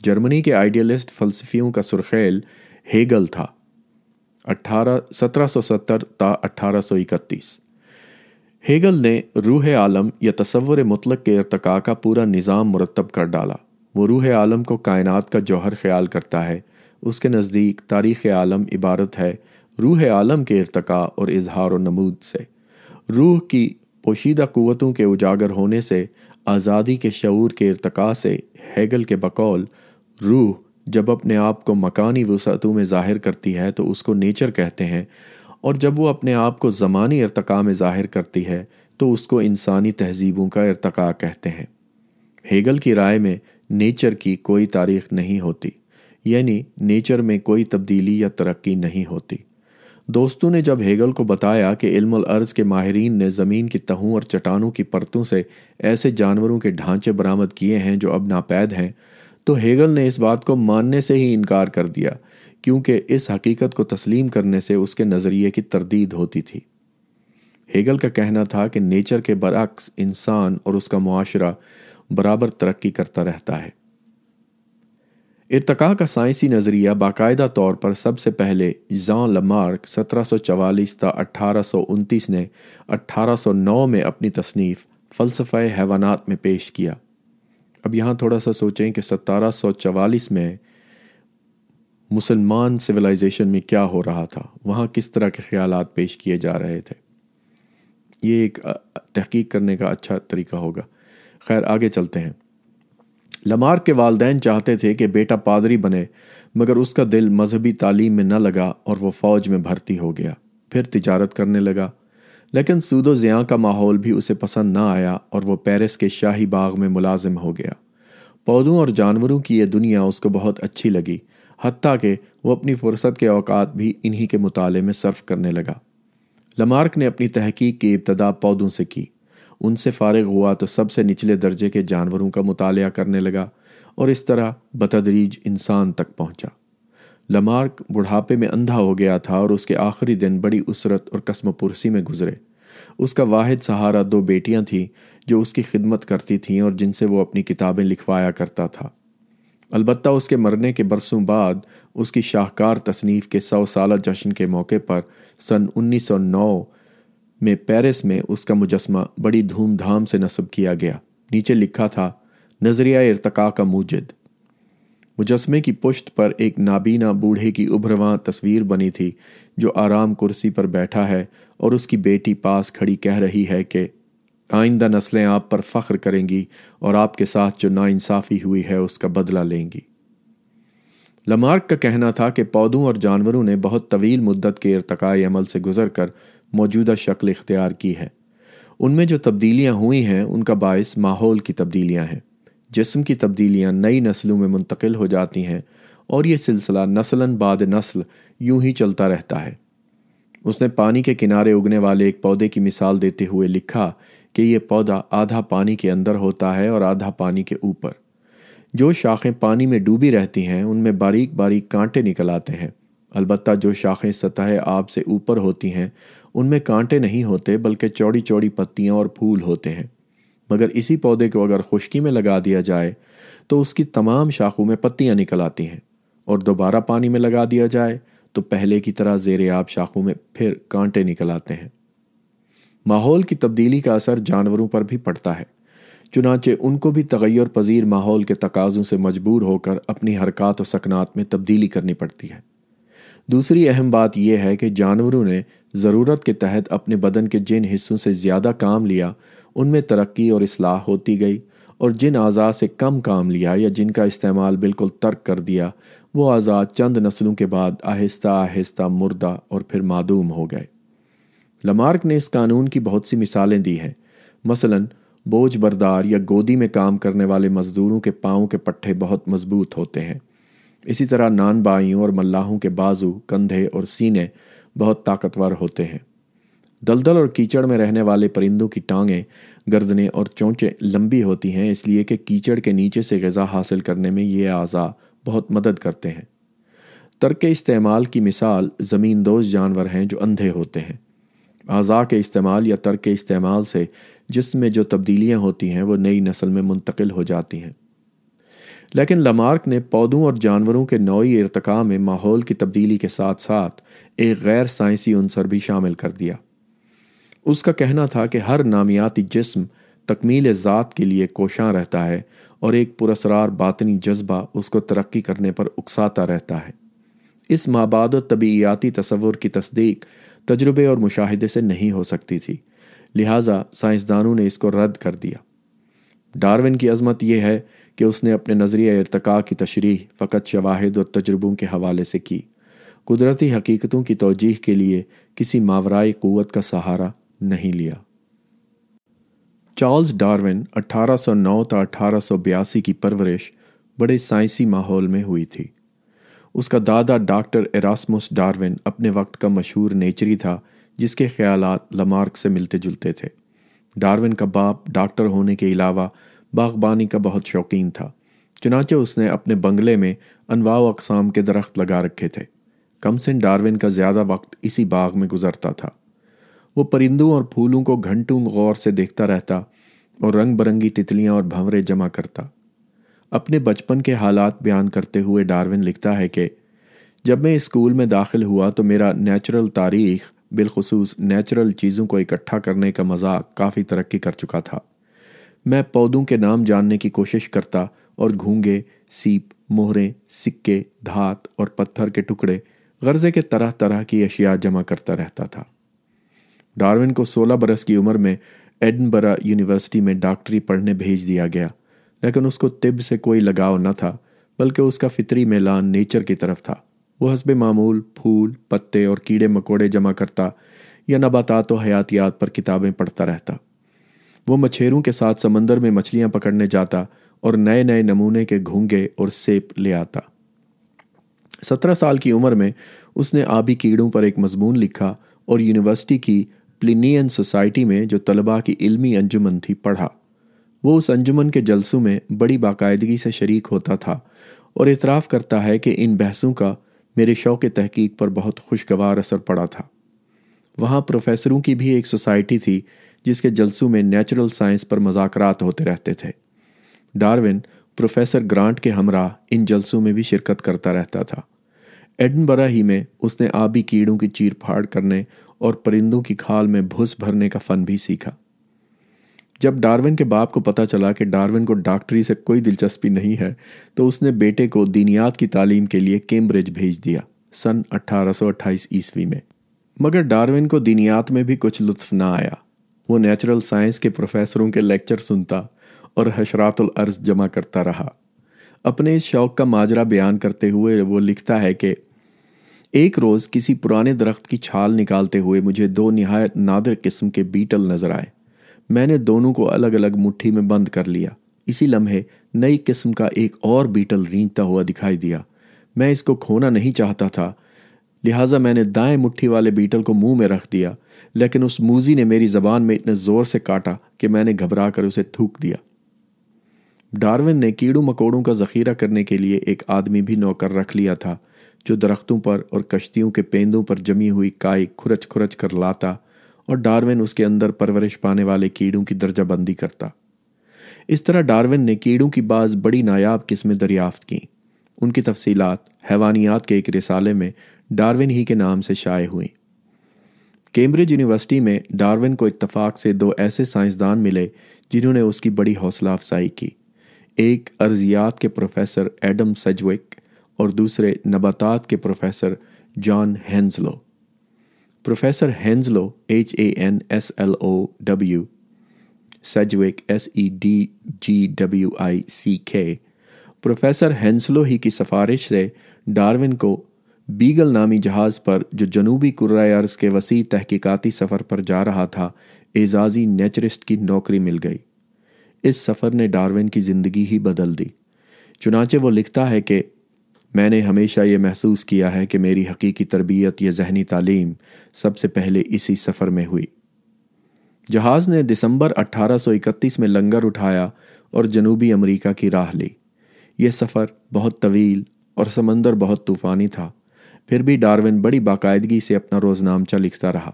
जर्मनी के आइडियलिस्ट फलसफियों का सुरखेल हेगल था अठारह सत्रह सौ सत्तर ता अठारह सौ इकतीस हेगल ने रूह आलम या तस्वर मुतलक के इरतका का पूरा निज़ाम मुरतब कर डाला वो रूह आलम को कायनात का जौहर ख्याल करता है उसके नज़दीक तारीख़ आलम इबारत है रूह आलम के इरतका और इजहार नमूद से रूह की पोशीदा क़वतों के उजागर होने से आज़ादी के शूर के इरतका से हैगल के बकौल रूह जब अपने आप को मकानी वसअतों में ज़ाहिर करती है तो उसको नेचर कहते हैं और जब वो अपने आप को ज़मानी इरतका में ज़ाहिर करती है तो उसको इंसानी तहजीबों का इरतका कहते हैं हेगल की राय में नेचर की कोई तारीख नहीं होती यानी नेचर में कोई तब्दीली या तरक्की नहीं होती दोस्तों ने जब हेगल को बताया कि इल्म अर्ज के माहरीन ने ज़मीन की तहों और चट्टानों की परतों से ऐसे जानवरों के ढांचे बरामद किए हैं जो अब नापैद हैं तो हेगल ने इस बात को मानने से ही इनकार कर दिया क्योंकि इस हकीकत को तस्लीम करने से उसके नज़रिए की तरदीद होती थी हेगल का कहना था कि नेचर के बरक्स इंसान और उसका मुआशरा बराबर तरक्की करता रहता है इरतका का साइंसी नज़रिया बाकायदा तौर पर सबसे पहले जॉन लमार्क सत्रह सौ चवालीस ता अट्ठारह सौ उनतीस ने सौ नौ में अपनी तसनीफ़ फ़लसफ़ा हैवानात में पेश किया अब यहाँ थोड़ा सा सोचें कि सतारह सौ चवालीस में मुसलमान सिविलाइजेशन में क्या हो रहा था वहाँ किस तरह के ख्याल पेश किए जा रहे थे ये एक तहकीक करने का अच्छा तरीका होगा खैर आगे चलते हैं लमार के वालदेन चाहते थे कि बेटा पादरी बने मगर उसका दिल मजहबी तालीम में न लगा और वह फौज में भर्ती हो गया फिर तिजारत करने लगा लेकिन सूदो ज़िया का माहौल भी उसे पसंद ना आया और वह पेरिस के शाही बाग में मुलाजिम हो गया पौधों और जानवरों की यह दुनिया उसको बहुत अच्छी लगी हती कि वह अपनी फुर्सत के अवकात भी इन्हीं के मुताले में सर्फ करने लगा लमार्क ने अपनी तहकीक की इब्तदा पौधों से की उनसे फारग हुआ तो सबसे निचले दर्जे के जानवरों का मुताल करने लगा और इस तरह बतदरीज इंसान तक पहुंचा लमार्क बुढ़ापे में अंधा हो गया था और उसके आखिरी दिन बड़ी उसरत और पुरसी में गुजरे उसका वाहिद सहारा दो बेटियां थीं जो उसकी खिदमत करती थीं और जिनसे वो अपनी किताबें लिखवाया करता था अलबत्ता उसके मरने के बरसों बाद उसकी शाहकार तसनीफ़ के सौ साल जश्न के मौके पर सन 1909 में पेरिस में उसका मुजस्मा बड़ी धूमधाम से नस्ब किया गया नीचे लिखा था नजरिया इरतका का मूजद मुजस्मे की पुश्त पर एक नाबीना बूढ़े की उभरवा तस्वीर बनी थी जो आराम कुर्सी पर बैठा है और उसकी बेटी पास खड़ी कह रही है कि आइंदा नस्लें आप पर फख्र करेंगी और आपके साथ जो नाइंसाफ़ी हुई है उसका बदला लेंगी लमार्क का कहना था कि पौधों और जानवरों ने बहुत तवील मुद्दत के इरतकाई अमल से गुजर कर मौजूदा शक्ल इख्तियार की है उनमें जो तब्दीलियाँ हुई हैं उनका बायस माहौल की तब्दीलियाँ हैं जिसम की तब्दीलियाँ नई नस्लों में मुंतकिल हो जाती हैं और यह सिलसिला नस्लन बाद नस्ल यूं ही चलता रहता है उसने पानी के किनारे उगने वाले एक पौधे की मिसाल देते हुए लिखा कि यह पौधा आधा पानी के अंदर होता है और आधा पानी के ऊपर जो शाखें पानी में डूबी रहती हैं उनमें बारीक बारीक कांटे निकल आते हैं अलबत्त जो शाखें सतह आब से ऊपर होती हैं उनमें कांटे नहीं होते बल्कि चौड़ी चौड़ी पत्तियां और फूल होते हैं मगर इसी पौधे को अगर खुश्की में लगा दिया जाए तो उसकी तमाम शाखों में पत्तियां निकल आती हैं और दोबारा पानी में लगा दिया जाए तो पहले की तरह जेर आब शाखों में फिर कांटे निकल आते हैं माहौल की तब्दीली का असर जानवरों पर भी पड़ता है चुनाचे उनको भी तगैर पजीर माहौल के तकाजों से मजबूर होकर अपनी हरकत और सकनात में तब्दीली करनी पड़ती है दूसरी अहम बात यह है कि जानवरों ने ज़रूरत के तहत अपने बदन के जिन हिस्सों से ज़्यादा काम लिया उनमें तरक्की और असलाह होती गई और जिन आजाद से कम काम लिया या जिनका इस्तेमाल बिल्कुल तर्क कर दिया वो आजाद चंद नस्लों के बाद आहिस्ता आहिस्ता मुर्दा और फिर मादूम हो गए लमार्क ने इस कानून की बहुत सी मिसालें दी हैं मसलन बोझ बरदार या गोदी में काम करने वाले मजदूरों के पाँव के पट्ठे बहुत मजबूत होते हैं इसी तरह नानबाइयों और मल्लाहों के बाजू कंधे और सीने बहुत ताकतवर होते हैं दलदल और कीचड़ में रहने वाले परिंदों की टांगें गर्दनें और चोंचें लंबी होती हैं इसलिए कि कीचड़ के नीचे से गज़ा हासिल करने में ये अज़ा बहुत मदद करते हैं तर्क इस्तेमाल की मिसाल ज़मींदोज जानवर हैं जो अंधे होते हैं अज़ा के इस्तेमाल या तर्क इस्तेमाल से जिसमें जो तब्दीलियाँ होती हैं वो नई नस्ल में मुंतकिल हो जाती हैं लेकिन लमार्क ने पौधों और जानवरों के नौई इरतका में माहौल की तब्दीली के साथ साथ एक गैर साइंसी अंसर भी शामिल कर दिया उसका कहना था कि हर नामियाती जिस्म तकमील ज़ात के लिए कोशां रहता है और एक पुरसरार बातनी जज्बा उसको तरक्की करने पर उकसाता रहता है इस माबाद तबीयाती तस्वुर की तस्दीक तजुर्बे और मुशाहदे से नहीं हो सकती थी लिहाजा साइंसदानों ने इसको रद्द कर दिया डार्विन की अजमत यह है कि उसने अपने नजरिया इरतका की तशरी फ़कत शवाहद और तजुर्बों के हवाले से की कुदरती हकीकतों की तोजीह के लिए किसी मावराई क़वत का सहारा नहीं लिया चार्ल्स डार्विन 1809 था अठारह की परवरिश बड़े साइंसी माहौल में हुई थी उसका दादा डॉक्टर एरासमस डार्विन अपने वक्त का मशहूर नेचरी था जिसके ख्याल लमार्क से मिलते जुलते थे डार्विन का बाप डॉक्टर होने के अलावा बागबानी का बहुत शौकीन था चुनाचे उसने अपने बंगले में अनवा अकसाम के दरख्त लगा रखे थे कमसिन डार्विन का ज़्यादा वक्त इसी बाग में गुजरता था वो परिंदों और फूलों को घंटों गौर से देखता रहता और रंग बिरंगी तितलियां और भंवरे जमा करता अपने बचपन के हालात बयान करते हुए डार्विन लिखता है कि जब मैं स्कूल में दाखिल हुआ तो मेरा नेचुरल तारीख बिलखसूस नेचुरल चीज़ों को इकट्ठा करने का मजाक काफ़ी तरक्की कर चुका था मैं पौधों के नाम जानने की कोशिश करता और घूंगे सीप मोहरें सिक्के धात और पत्थर के टुकड़े गर्जे के तरह तरह की अशिया जमा करता रहता था डार्विन को 16 बरस की उम्र में एडनबरा यूनिवर्सिटी में डॉक्टरी पढ़ने भेज दिया गया लेकिन उसको तिब से कोई लगाव न था बल्कि उसका फितरी मेलान नेचर की तरफ था वह हसब मामूल फूल पत्ते और कीड़े मकोड़े जमा करता या नबातात व हयातियात पर किताबें पढ़ता रहता वो मछेरों के साथ समंदर में मछलियां पकड़ने जाता और नए नए नमूने के घोंगे और सेप ले आता सत्रह साल की उम्र में उसने आबी कीड़ों पर एक मजमून लिखा और यूनिवर्सिटी की प्लिनियन सोसाइटी में जो तलबा की इल्मी अंजुमन थी पढ़ा वो उस अंजुमन के जलसों में बड़ी बाकायदगी से शरीक होता था और इतराफ़ करता है कि इन बहसों का मेरे शौक़ तहकीक पर बहुत खुशगवार असर पड़ा था वहाँ प्रोफेसरों की भी एक सोसाइटी थी जिसके जलसों में नेचुरल साइंस पर मजाकरात होते रहते थे डार्विन प्रोफेसर ग्रांट के हमरा इन जलसों में भी शिरकत करता रहता था एडनबरा ही में उसने आबी कीड़ों की चीर फाड़ करने और परिंदों की खाल में भुस भरने का फन भी सीखा जब डार्विन के बाप को पता चला कि डार्विन को डॉक्टरी से कोई दिलचस्पी नहीं है तो उसने बेटे को दीनियात की तालीम के लिए कैम्ब्रिज भेज दिया सन 1828 ईस्वी में मगर डार्विन को दीनियात में भी कुछ लुत्फ ना आया वो नेचुरल साइंस के प्रोफेसरों के लेक्चर सुनता और हशरातुल अर्ज जमा करता रहा अपने इस शौक का माजरा बयान करते हुए वो लिखता है कि एक रोज़ किसी पुराने दरख्त की छाल निकालते हुए मुझे दो नहायत नादर किस्म के बीटल नज़र आए मैंने दोनों को अलग अलग मुट्ठी में बंद कर लिया इसी लम्हे नई किस्म का एक और बीटल रींचता हुआ दिखाई दिया मैं इसको खोना नहीं चाहता था लिहाजा मैंने दाएं मुट्ठी वाले बीटल को मुंह में रख दिया लेकिन उस मूजी ने मेरी जबान में इतने जोर से काटा कि मैंने घबरा कर उसे थूक दिया डार्विन ने कीड़ों मकोड़ों का जखीरा करने के लिए एक आदमी भी नौकर रख लिया था जो दरख्तों पर और कश्तियों के पेंदों पर जमी हुई काई खुरच खुरच कर लाता और डार्विन उसके अंदर परवरिश पाने वाले कीड़ों की दर्जाबंदी करता इस तरह डार्विन ने कीड़ों की बाज बड़ी नायाब किस्में दरियाफ्त की उनकी तफसीलात हैवानियात के एक रिसाले में डार्विन ही के नाम से शाये हुई कैम्ब्रिज यूनिवर्सिटी में डार्विन को इतफाक से दो ऐसे साइंसदान मिले जिन्होंने उसकी बड़ी हौसला अफजाई की एक अर्जियात के प्रोफेसर एडम सजविक और दूसरे नबातात के professor John Henslow professor Henslow H A N S L O W Sedgwick S E D G W I C के प्रोफेसर हैंसलो ही की सिफारिश से डार्विन को बीगल नामी जहाज़ पर जो जनूबी कुर्रायर्स अर्ज़ के वसी तहकीकाती सफ़र पर जा रहा था एजाजी नेचरिस्ट की नौकरी मिल गई इस सफ़र ने डार्विन की ज़िंदगी ही बदल दी चुनाचे वो लिखता है कि मैंने हमेशा ये महसूस किया है कि मेरी हकीकी तरबियत या जहनी तालीम सबसे पहले इसी सफ़र में हुई जहाज़ ने दिसंबर 1831 में लंगर उठाया और जनूबी अमेरिका की राह ली यह सफ़र बहुत तवील और समंदर बहुत तूफ़ानी था फिर भी डार्विन बड़ी बाकायदगी से अपना रोजनामचा लिखता रहा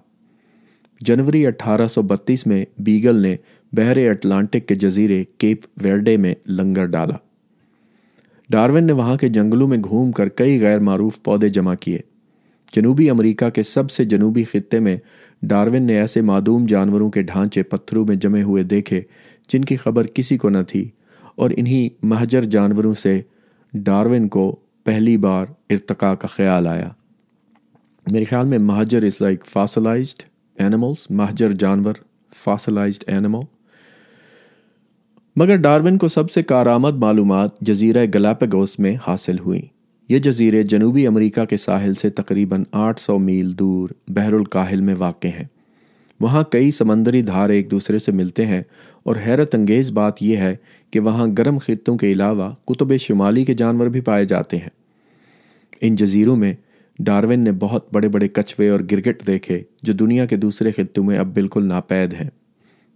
जनवरी 1832 में बीगल ने बहरे अटलांटिक के जजीरे केप वेर्डे में लंगर डाला डार्विन ने वहां के जंगलों में घूमकर कई गैर मारूफ पौधे जमा किए जनूबी अमेरिका के सबसे जनूबी खित्ते में डार्विन ने ऐसे मादूम जानवरों के ढांचे पत्थरों में जमे हुए देखे जिनकी खबर किसी को न थी और इन्हीं महजर जानवरों से डार्विन को पहली बार इरतका का ख्याल आया मेरे ख्याल में महाजर इज़ लाइक फासलाइज्ड एनिमल्स महाजर जानवर फासलाइज एनिमल मगर डार्विन को सबसे कारामद मालूम जजीरा गलापगोस में हासिल हुई ये जजीरे जनूबी अमेरिका के साहिल से तकरीबन 800 मील दूर बहरुल काहिल में वाक़ हैं वहाँ कई समंदरी धार एक दूसरे से मिलते हैं और हैरत अंगेज बात यह है कि वहाँ गर्म खितों के अलावा कुतुब शुमाली के जानवर भी पाए जाते हैं इन जजीरों में डार्विन ने बहुत बड़े बड़े कछुए और गिरगिट देखे जो दुनिया के दूसरे खितों में अब बिल्कुल नापैद हैं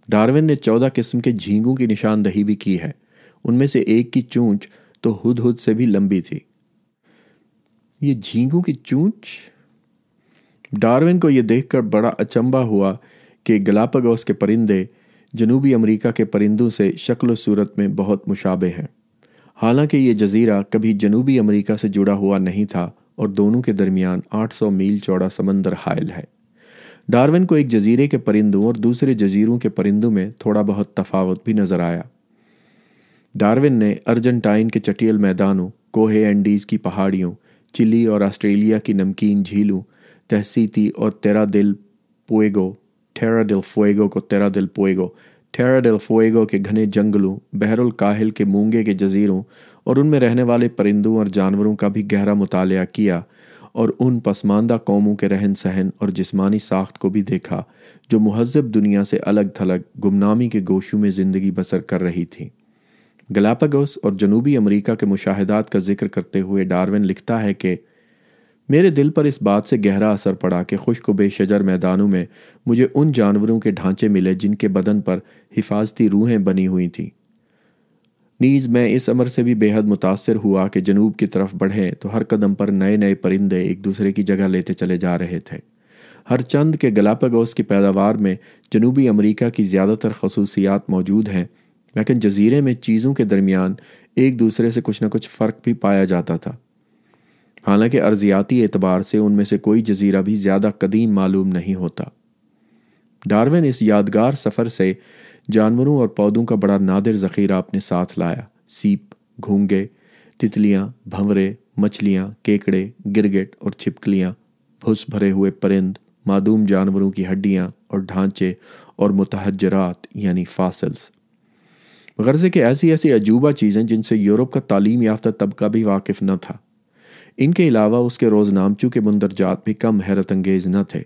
डार्विन ने चौदह किस्म के झींगों की निशानदही भी की है उनमें से एक की चूंच तो हुद हुद से भी लंबी थी ये झींगों की चूंच डार्विन को यह देखकर बड़ा अचंबा हुआ कि गलापागोस के परिंदे जनूबी अमेरिका के परिंदों से शक्ल सूरत में बहुत मुशाबे हैं हालांकि ये जजीरा कभी जनूबी अमेरिका से जुड़ा हुआ नहीं था और दोनों के दरमियान 800 मील चौड़ा समंदर हायल है डार्विन को एक जजीरे के परिंदों और दूसरे जजीरों के परिंदों में थोड़ा बहुत तफावत भी नजर आया डार्विन ने अर्जेंटाइन के चटियल मैदानों कोहे एंडीज की पहाड़ियों चिली और ऑस्ट्रेलिया की नमकीन झीलों तहसीती और तेरा दिल पोएगो टेरा डेल फुएगो को तेरा दिल पुएगो टेरा डेल फोएगो के घने जंगलों बहरुल काहिल के मूंगे के जजीरों और उनमें रहने वाले परिंदों और जानवरों का भी गहरा मुताल किया और उन पसमानदा कौमों के रहन सहन और जिसमानी साख्त को भी देखा जो महजब दुनिया से अलग थलग गुमनामी के गोशों में ज़िंदगी बसर कर रही थी गलापागोस और जनूबी अमरीका के मुशाहदात का जिक्र करते हुए डार्विन लिखता है कि मेरे दिल पर इस बात से गहरा असर पड़ा कि खुश्क बेशजर मैदानों में मुझे उन जानवरों के ढांचे मिले जिनके बदन पर हिफाजती रूहें बनी हुई थीं नीज मैं इस अमर से भी बेहद मुतासर हुआ कि जनूब की तरफ बढ़ें तो हर कदम पर नए नए परिंदे एक दूसरे की जगह लेते चले जा रहे थे हर चंद के गलापगोस की पैदावार में जनूबी अमरीका की ज़्यादातर खसूसियात मौजूद हैं लेकिन जजीरे में चीज़ों के दरमियान एक दूसरे से कुछ ना कुछ फ़र्क भी पाया जाता था हालांकि अर्जियाती एतबार से उनमें से कोई जजीरा भी ज़्यादा कदीम मालूम नहीं होता डार्विन इस यादगार सफ़र से जानवरों और पौधों का बड़ा नादिर ज़ख़ीरा अपने साथ लाया सीप घूंगे तितलियाँ भंवरे मछलियाँ केकड़े गिरगिट और छिपकलियाँ भुस भरे हुए परिंद मादूम जानवरों की हड्डियाँ और ढांचे और मुतहजरात यानी फासल्स गर्ज़े के ऐसी ऐसी अजूबा चीज़ें जिनसे यूरोप का तालीम याफ्ता तबका भी वाकिफ न था इनके अलावा उसके रोज़ नामचू के मंदरजात भी कम हैरत अंगेज न थे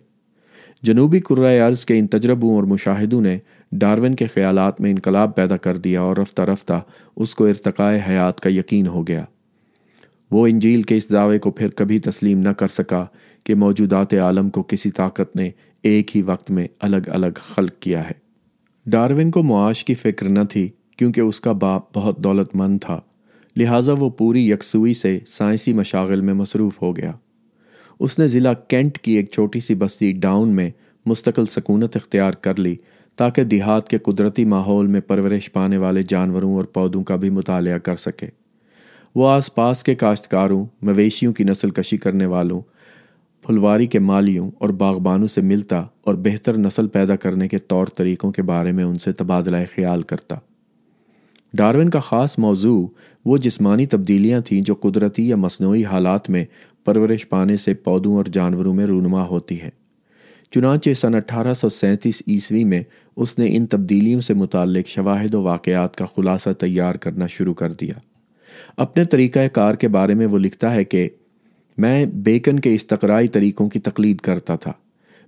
जनूबी अर्ज़ के इन तजर्बों और मुशाहिदों ने डार्विन के ख्याल में इनकलाब पैदा कर दिया और रफ्ता रफ्ता उसको इरतकाय हयात का यकीन हो गया वो इंजील के इस दावे को फिर कभी तस्लीम न कर सका कि मौजूदात आलम को किसी ताकत ने एक ही वक्त में अलग अलग खल्क किया है डार्विन को मुआश की फिक्र न थी क्योंकि उसका बाप बहुत दौलतमंद था लिहाजा वो पूरी यकसुई से साइंसी मशागल में मसरूफ हो गया उसने ज़िला कैंट की एक छोटी सी बस्ती डाउन में मुस्तकिल सकूनत इख्तियार कर ली ताकि देहात के कुदरती माहौल में परवरिश पाने वाले जानवरों और पौधों का भी मुताल कर सके वो आस पास के काश्तकारों मवेशियों की नस्ल कशी करने वालों फुलवारी के मालियों और बागबानों से मिलता और बेहतर नस्ल पैदा करने के तौर तरीक़ों के बारे में उनसे तबादला ख्याल करता डार्विन का ख़ास मौजू वो जिस्मानी तब्दीलियाँ थीं जो कुदरती या मसनू हालात में परवरिश पाने से पौधों और जानवरों में रूनमा होती हैं चुनाचे सन अठारह सौ सैंतीस ईस्वी में उसने इन तब्दीलियों से मुतल शवाहद वाक़ात का खुलासा तैयार करना शुरू कर दिया अपने तरीक़ा कार के बारे में वो लिखता है कि मैं बेकन के इस्तकराई तरीक़ों की तकलीद करता था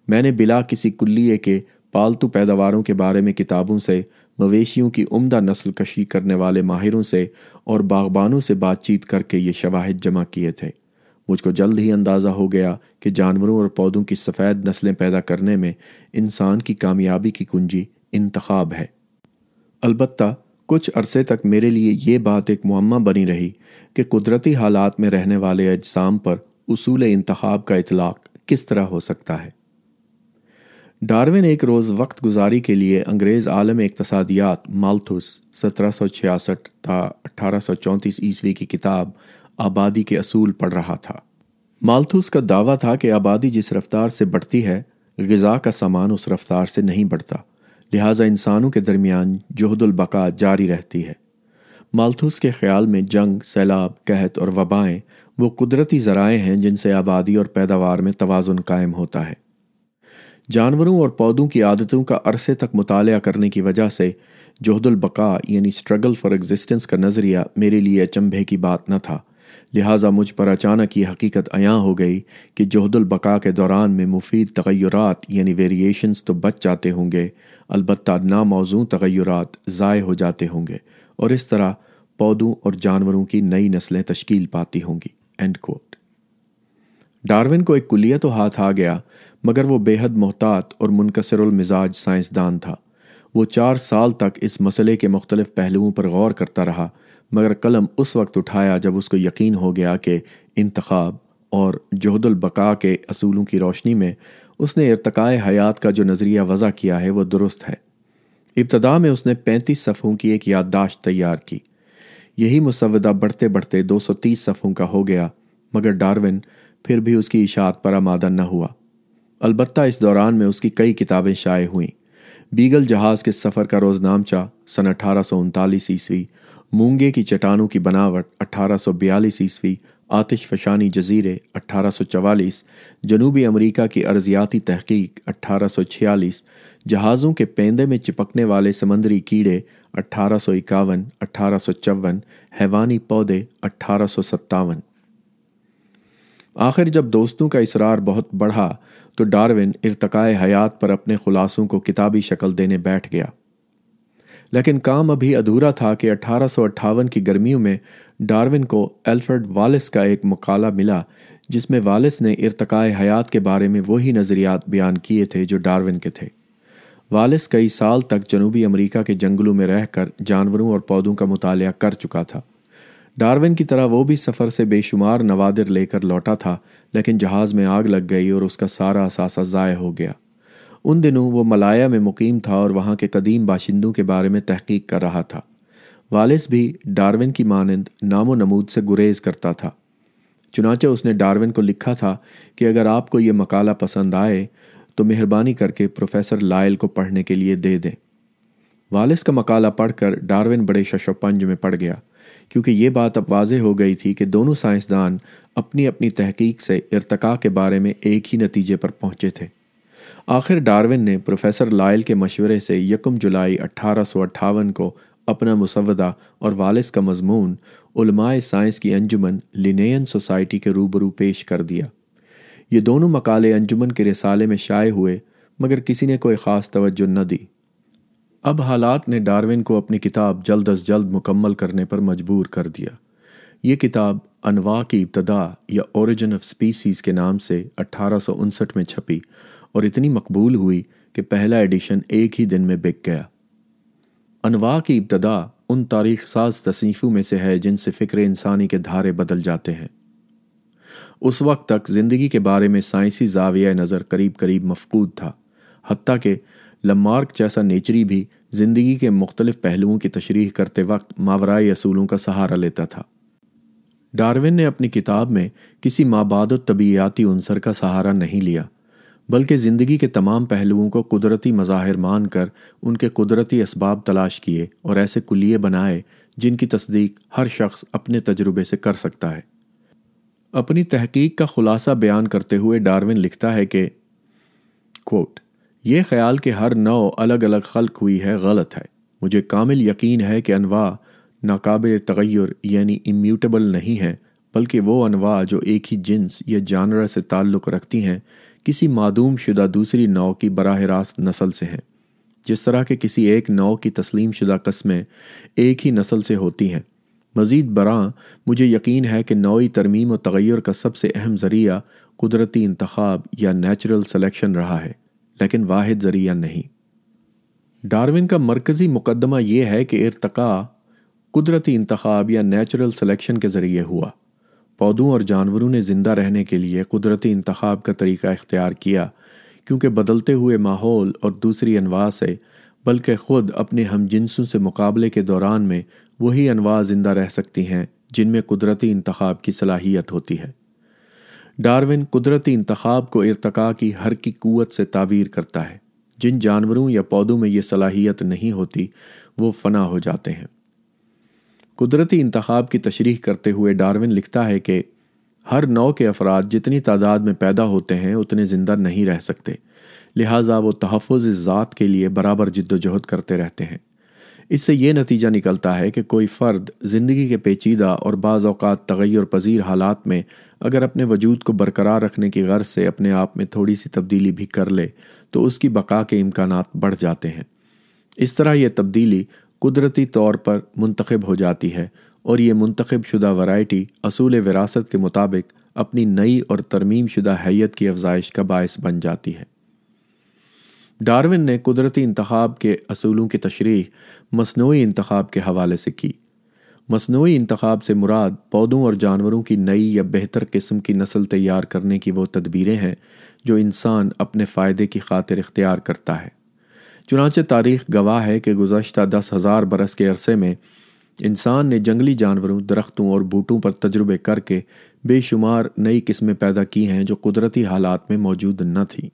मैंने बिला किसी कुल्लिए के पालतू पैदावारों के बारे में किताबों से मवेशियों की उम्दा नस्ल कशी करने वाले माहिरों से और बागबानों से बातचीत करके ये शवाहद जमा किए थे मुझको जल्द ही अंदाज़ा हो गया कि जानवरों और पौधों की सफ़ेद नस्लें पैदा करने में इंसान की कामयाबी की कुंजी इंतखाब है अलबत् कुछ अरसे तक मेरे लिए ये बात एक मम्मा बनी रही कि कुदरती हालात में रहने वाले अजसाम पर उसूल इंतखाब का इतलाक़ किस तरह हो सकता है डार्विन एक रोज़ वक्त गुजारी के लिए अंग्रेज़ आलम इकतसादियात मालथुस छियासठ था चौंतीस ईस्वी की किताब आबादी के असूल पढ़ रहा था मालथुस का दावा था कि आबादी जिस रफ्तार से बढ़ती है गज़ा का सामान उस रफ्तार से नहीं बढ़ता लिहाजा इंसानों के दरमियान जहदुलबका जारी रहती है मालथुस के ख्याल में जंग सैलाब कहत और वबाएँ वो कुदरती ज़राए हैं जिनसे आबादी और पैदावार में तोज़ुन कायम होता है जानवरों और पौधों की आदतों का अरसे तक मुताल करने की वजह से जहदुलबका यानी स्ट्रगल फॉर एग्जिस्टेंस का नज़रिया मेरे लिए अचंभे की बात न था लिहाजा मुझ पर अचानक ये हकीकत अयाँ हो गई कि जहदुलबका के दौरान में मुफीद तगैरत यानी वेरिएशंस तो बच जाते होंगे अलबत् नामौजू तगैरत ज़ाय हो जाते होंगे और इस तरह पौधों और जानवरों की नई नस्लें तश्कील पाती होंगी एंड कोट डार्विन को एक कुलिया तो हाथ आ गया मगर वो बेहद मोहतात और मुनकसरमिजाज मिजाज साइंसदान था वो चार साल तक इस मसले के मुख्तलिफ पहलुओं पर गौर करता रहा मगर कलम उस वक्त उठाया जब उसको यकीन हो गया कि इंतखब और जहदुलबका के असूलों की रोशनी में उसने इरतकाय हयात का जो नज़रिया वज़ा किया है वह दुरुस्त है इब्तदा में उसने पैंतीस सफ़ों की एक याददाश्त तैयार की यही मुसवदा बढ़ते बढ़ते दो सौ तीस सफ़ों का हो गया मगर डारविन फिर भी उसकी इशात पर आमादा न हुआ अलबत् इस दौरान में उसकी कई किताबें शाये हुईं बीगल जहाज के सफर का रोजनामचा सन अठारह सौ उनतालीस ईस्वी मूंगे की चट्टानों की बनावट अठारह सौ बयालीस ईस्वी आतिश फशानी जजीरे चवालीस जनूबी अमरीका की अर्जियाती तहकीक अठारह सौ छियालीस जहाज़ों के पेंदे में चिपकने वाले समंदरी कीड़े अठारह सौ इक्यावन अठारह हैवानी पौधे अठारह आखिर जब दोस्तों का इसरार बहुत बढ़ा तो डार्विन इरतकाए हयात पर अपने खुलासों को किताबी शक्ल देने बैठ गया लेकिन काम अभी अधूरा था कि अठारह की गर्मियों में डार्विन को एल्फर्ड वालिस का एक मकाला मिला जिसमें वालिस ने इरतकाए हयात के बारे में वही नज़रियात बयान किए थे जो डार्विन के थे वालिस कई साल तक जनूबी अमरीका के जंगलों में रहकर जानवरों और पौधों का मुताल कर चुका था डार्विन की तरह वो भी सफ़र से बेशुमार नवादिर लेकर लौटा था लेकिन जहाज़ में आग लग गई और उसका सारा असासा ज़ाय हो गया उन दिनों वो मलाया में मुकीम था और वहाँ के कदीम बाशिंदों के बारे में तहकीक कर रहा था वालिस भी डार्विन की मानंद नामो नमूद से गुरेज करता था चुनाचे उसने डार्विन को लिखा था कि अगर आपको ये मकाला पसंद आए तो मेहरबानी करके प्रोफेसर लायल को पढ़ने के लिए दे दें वालिस का मकाला पढ़कर डार्विन बड़े शशोपंज में पड़ गया क्योंकि ये बात अब वाजह हो गई थी कि दोनों साइंसदान अपनी अपनी तहकीक से इरतका के बारे में एक ही नतीजे पर पहुंचे थे आखिर डार्विन ने प्रोफेसर लायल के मशवरे से यकम जुलाई अट्ठारह को अपना मुसवदा और वालिस का मजमून उलमाए साइंस की अंजुमन लिनेन सोसाइटी के रूबरू पेश कर दिया ये दोनों मकाले अंजुमन के रिसाले में शाये हुए मगर किसी ने कोई ख़ास तवज्जो न दी अब हालात ने डार्विन को अपनी किताब जल्द अज जल्द मुकम्मल करने पर मजबूर कर दिया ये किताब अनवा की इब्तदा या ओरिजिन ऑफ स्पीसीज़ के नाम से अट्ठारह में छपी और इतनी मकबूल हुई कि पहला एडिशन एक ही दिन में बिक गया अनवा की इब्तदा उन तारीख साज तसीफ़ों में से है जिनसे फ़िक्र इंसानी के धारे बदल जाते हैं उस वक्त तक ज़िंदगी के बारे में साइंसी जाविया नज़र करीब करीब मफकूद था हती कि लमार्क जैसा नेचरी भी जिंदगी के मुख्तलिफ पहलुओं की तशरीह करते वक्त मावराई असूलों का सहारा लेता था डार्विन ने अपनी किताब में किसी माबाद तबीयाती अनसर का सहारा नहीं लिया बल्कि ज़िंदगी के तमाम पहलुओं को कुदरती मज़ाहिर मान कर उनके कुदरती इसबाब तलाश किए और ऐसे कुलिए बनाए जिनकी तस्दीक हर शख्स अपने तजुर्बे से कर सकता है अपनी तहकीक का खुलासा बयान करते हुए डार्विन लिखता है कि कोट ये ख्याल कि हर नौ अलग अलग खल्क हुई है गलत है मुझे कामिल यकीन है कि अनवा नाकबिल तगैर यानी इम्यूटेबल नहीं हैं बल्कि वो अनवा जो एक ही जिन्स या जानवर से ताल्लुक़ रखती हैं किसी मदूम शुदा दूसरी नौ की बरह रास्त नसल से हैं जिस तरह के किसी एक नौ की तस्लीम शुदा कस्में एक ही नस्ल से होती हैं मज़ीद बरआं मुझे यकीन है कि नौई तरमीम और तगैर का सबसे अहम ज़रिया कुदरती इंतखब या नेचुरल सलेक्शन रहा है लेकिन वाहिद जरिया नहीं डार्विन का मरकजी मुकदमा यह है कि इरतका कुदरती इंतब या नेचुरल सिलेक्शन के ज़रिए हुआ पौधों और जानवरों ने ज़िंदा रहने के लिए कुदरती इंतब का तरीका इख्तियार किया क्योंकि बदलते हुए माहौल और दूसरी अनवा से बल्कि खुद अपने हम जिनसों से मुकाबले के दौरान में वही अनवा ज़िंदा रह सकती हैं जिनमें कुदरती इंतब की सलाहियत होती है डार्विन कुदरती इंतखाब को इरतका की हर की क़ुत से ताबीर करता है जिन जानवरों या पौधों में यह सलाहियत नहीं होती वो फना हो जाते हैं कुदरती इंतखाब की तशरीह करते हुए डार्विन लिखता है कि हर नौ के अफराद जितनी तादाद में पैदा होते हैं उतने ज़िंदा नहीं रह सकते लिहाजा वो तहफ़ ज़ात के लिए बराबर जद्दोजहद करते रहते हैं इससे यह नतीजा निकलता है कि कोई फ़र्द ज़िंदगी के पेचीदा और बाज़ात तगैर पजीर हालात में अगर अपने वजूद को बरकरार रखने की गर्ज से अपने आप में थोड़ी सी तब्दीली भी कर ले तो उसकी बका के इम्कान बढ़ जाते हैं इस तरह यह तब्दीली कुदरती तौर पर मुंतखब हो जाती है और ये मुंतखब शुदा वराइटी असूल विरासत के मुताबिक अपनी नई और तरमीम शुदा हैत की अफजाइश का बायस बन जाती है डारविन ने कुदरती इंतब के असूलों की तशरी मसनू इंतब के हवाले से की मसनू इंतखब से मुराद पौधों और जानवरों की नई या बेहतर किस्म की नस्ल तैयार करने की वो तदबीरें हैं जो इंसान अपने फ़ायदे की खातिर इख्तियार करता है चुनाच तारीख गवाह है कि गुजशत दस हज़ार बरस के अरसे में इंसान ने जंगली जानवरों दरख्तों और बूटों पर तजर्बे करके बेशुमार नई किस्में पैदा की हैं जो कुदरती हालात में मौजूद न थीं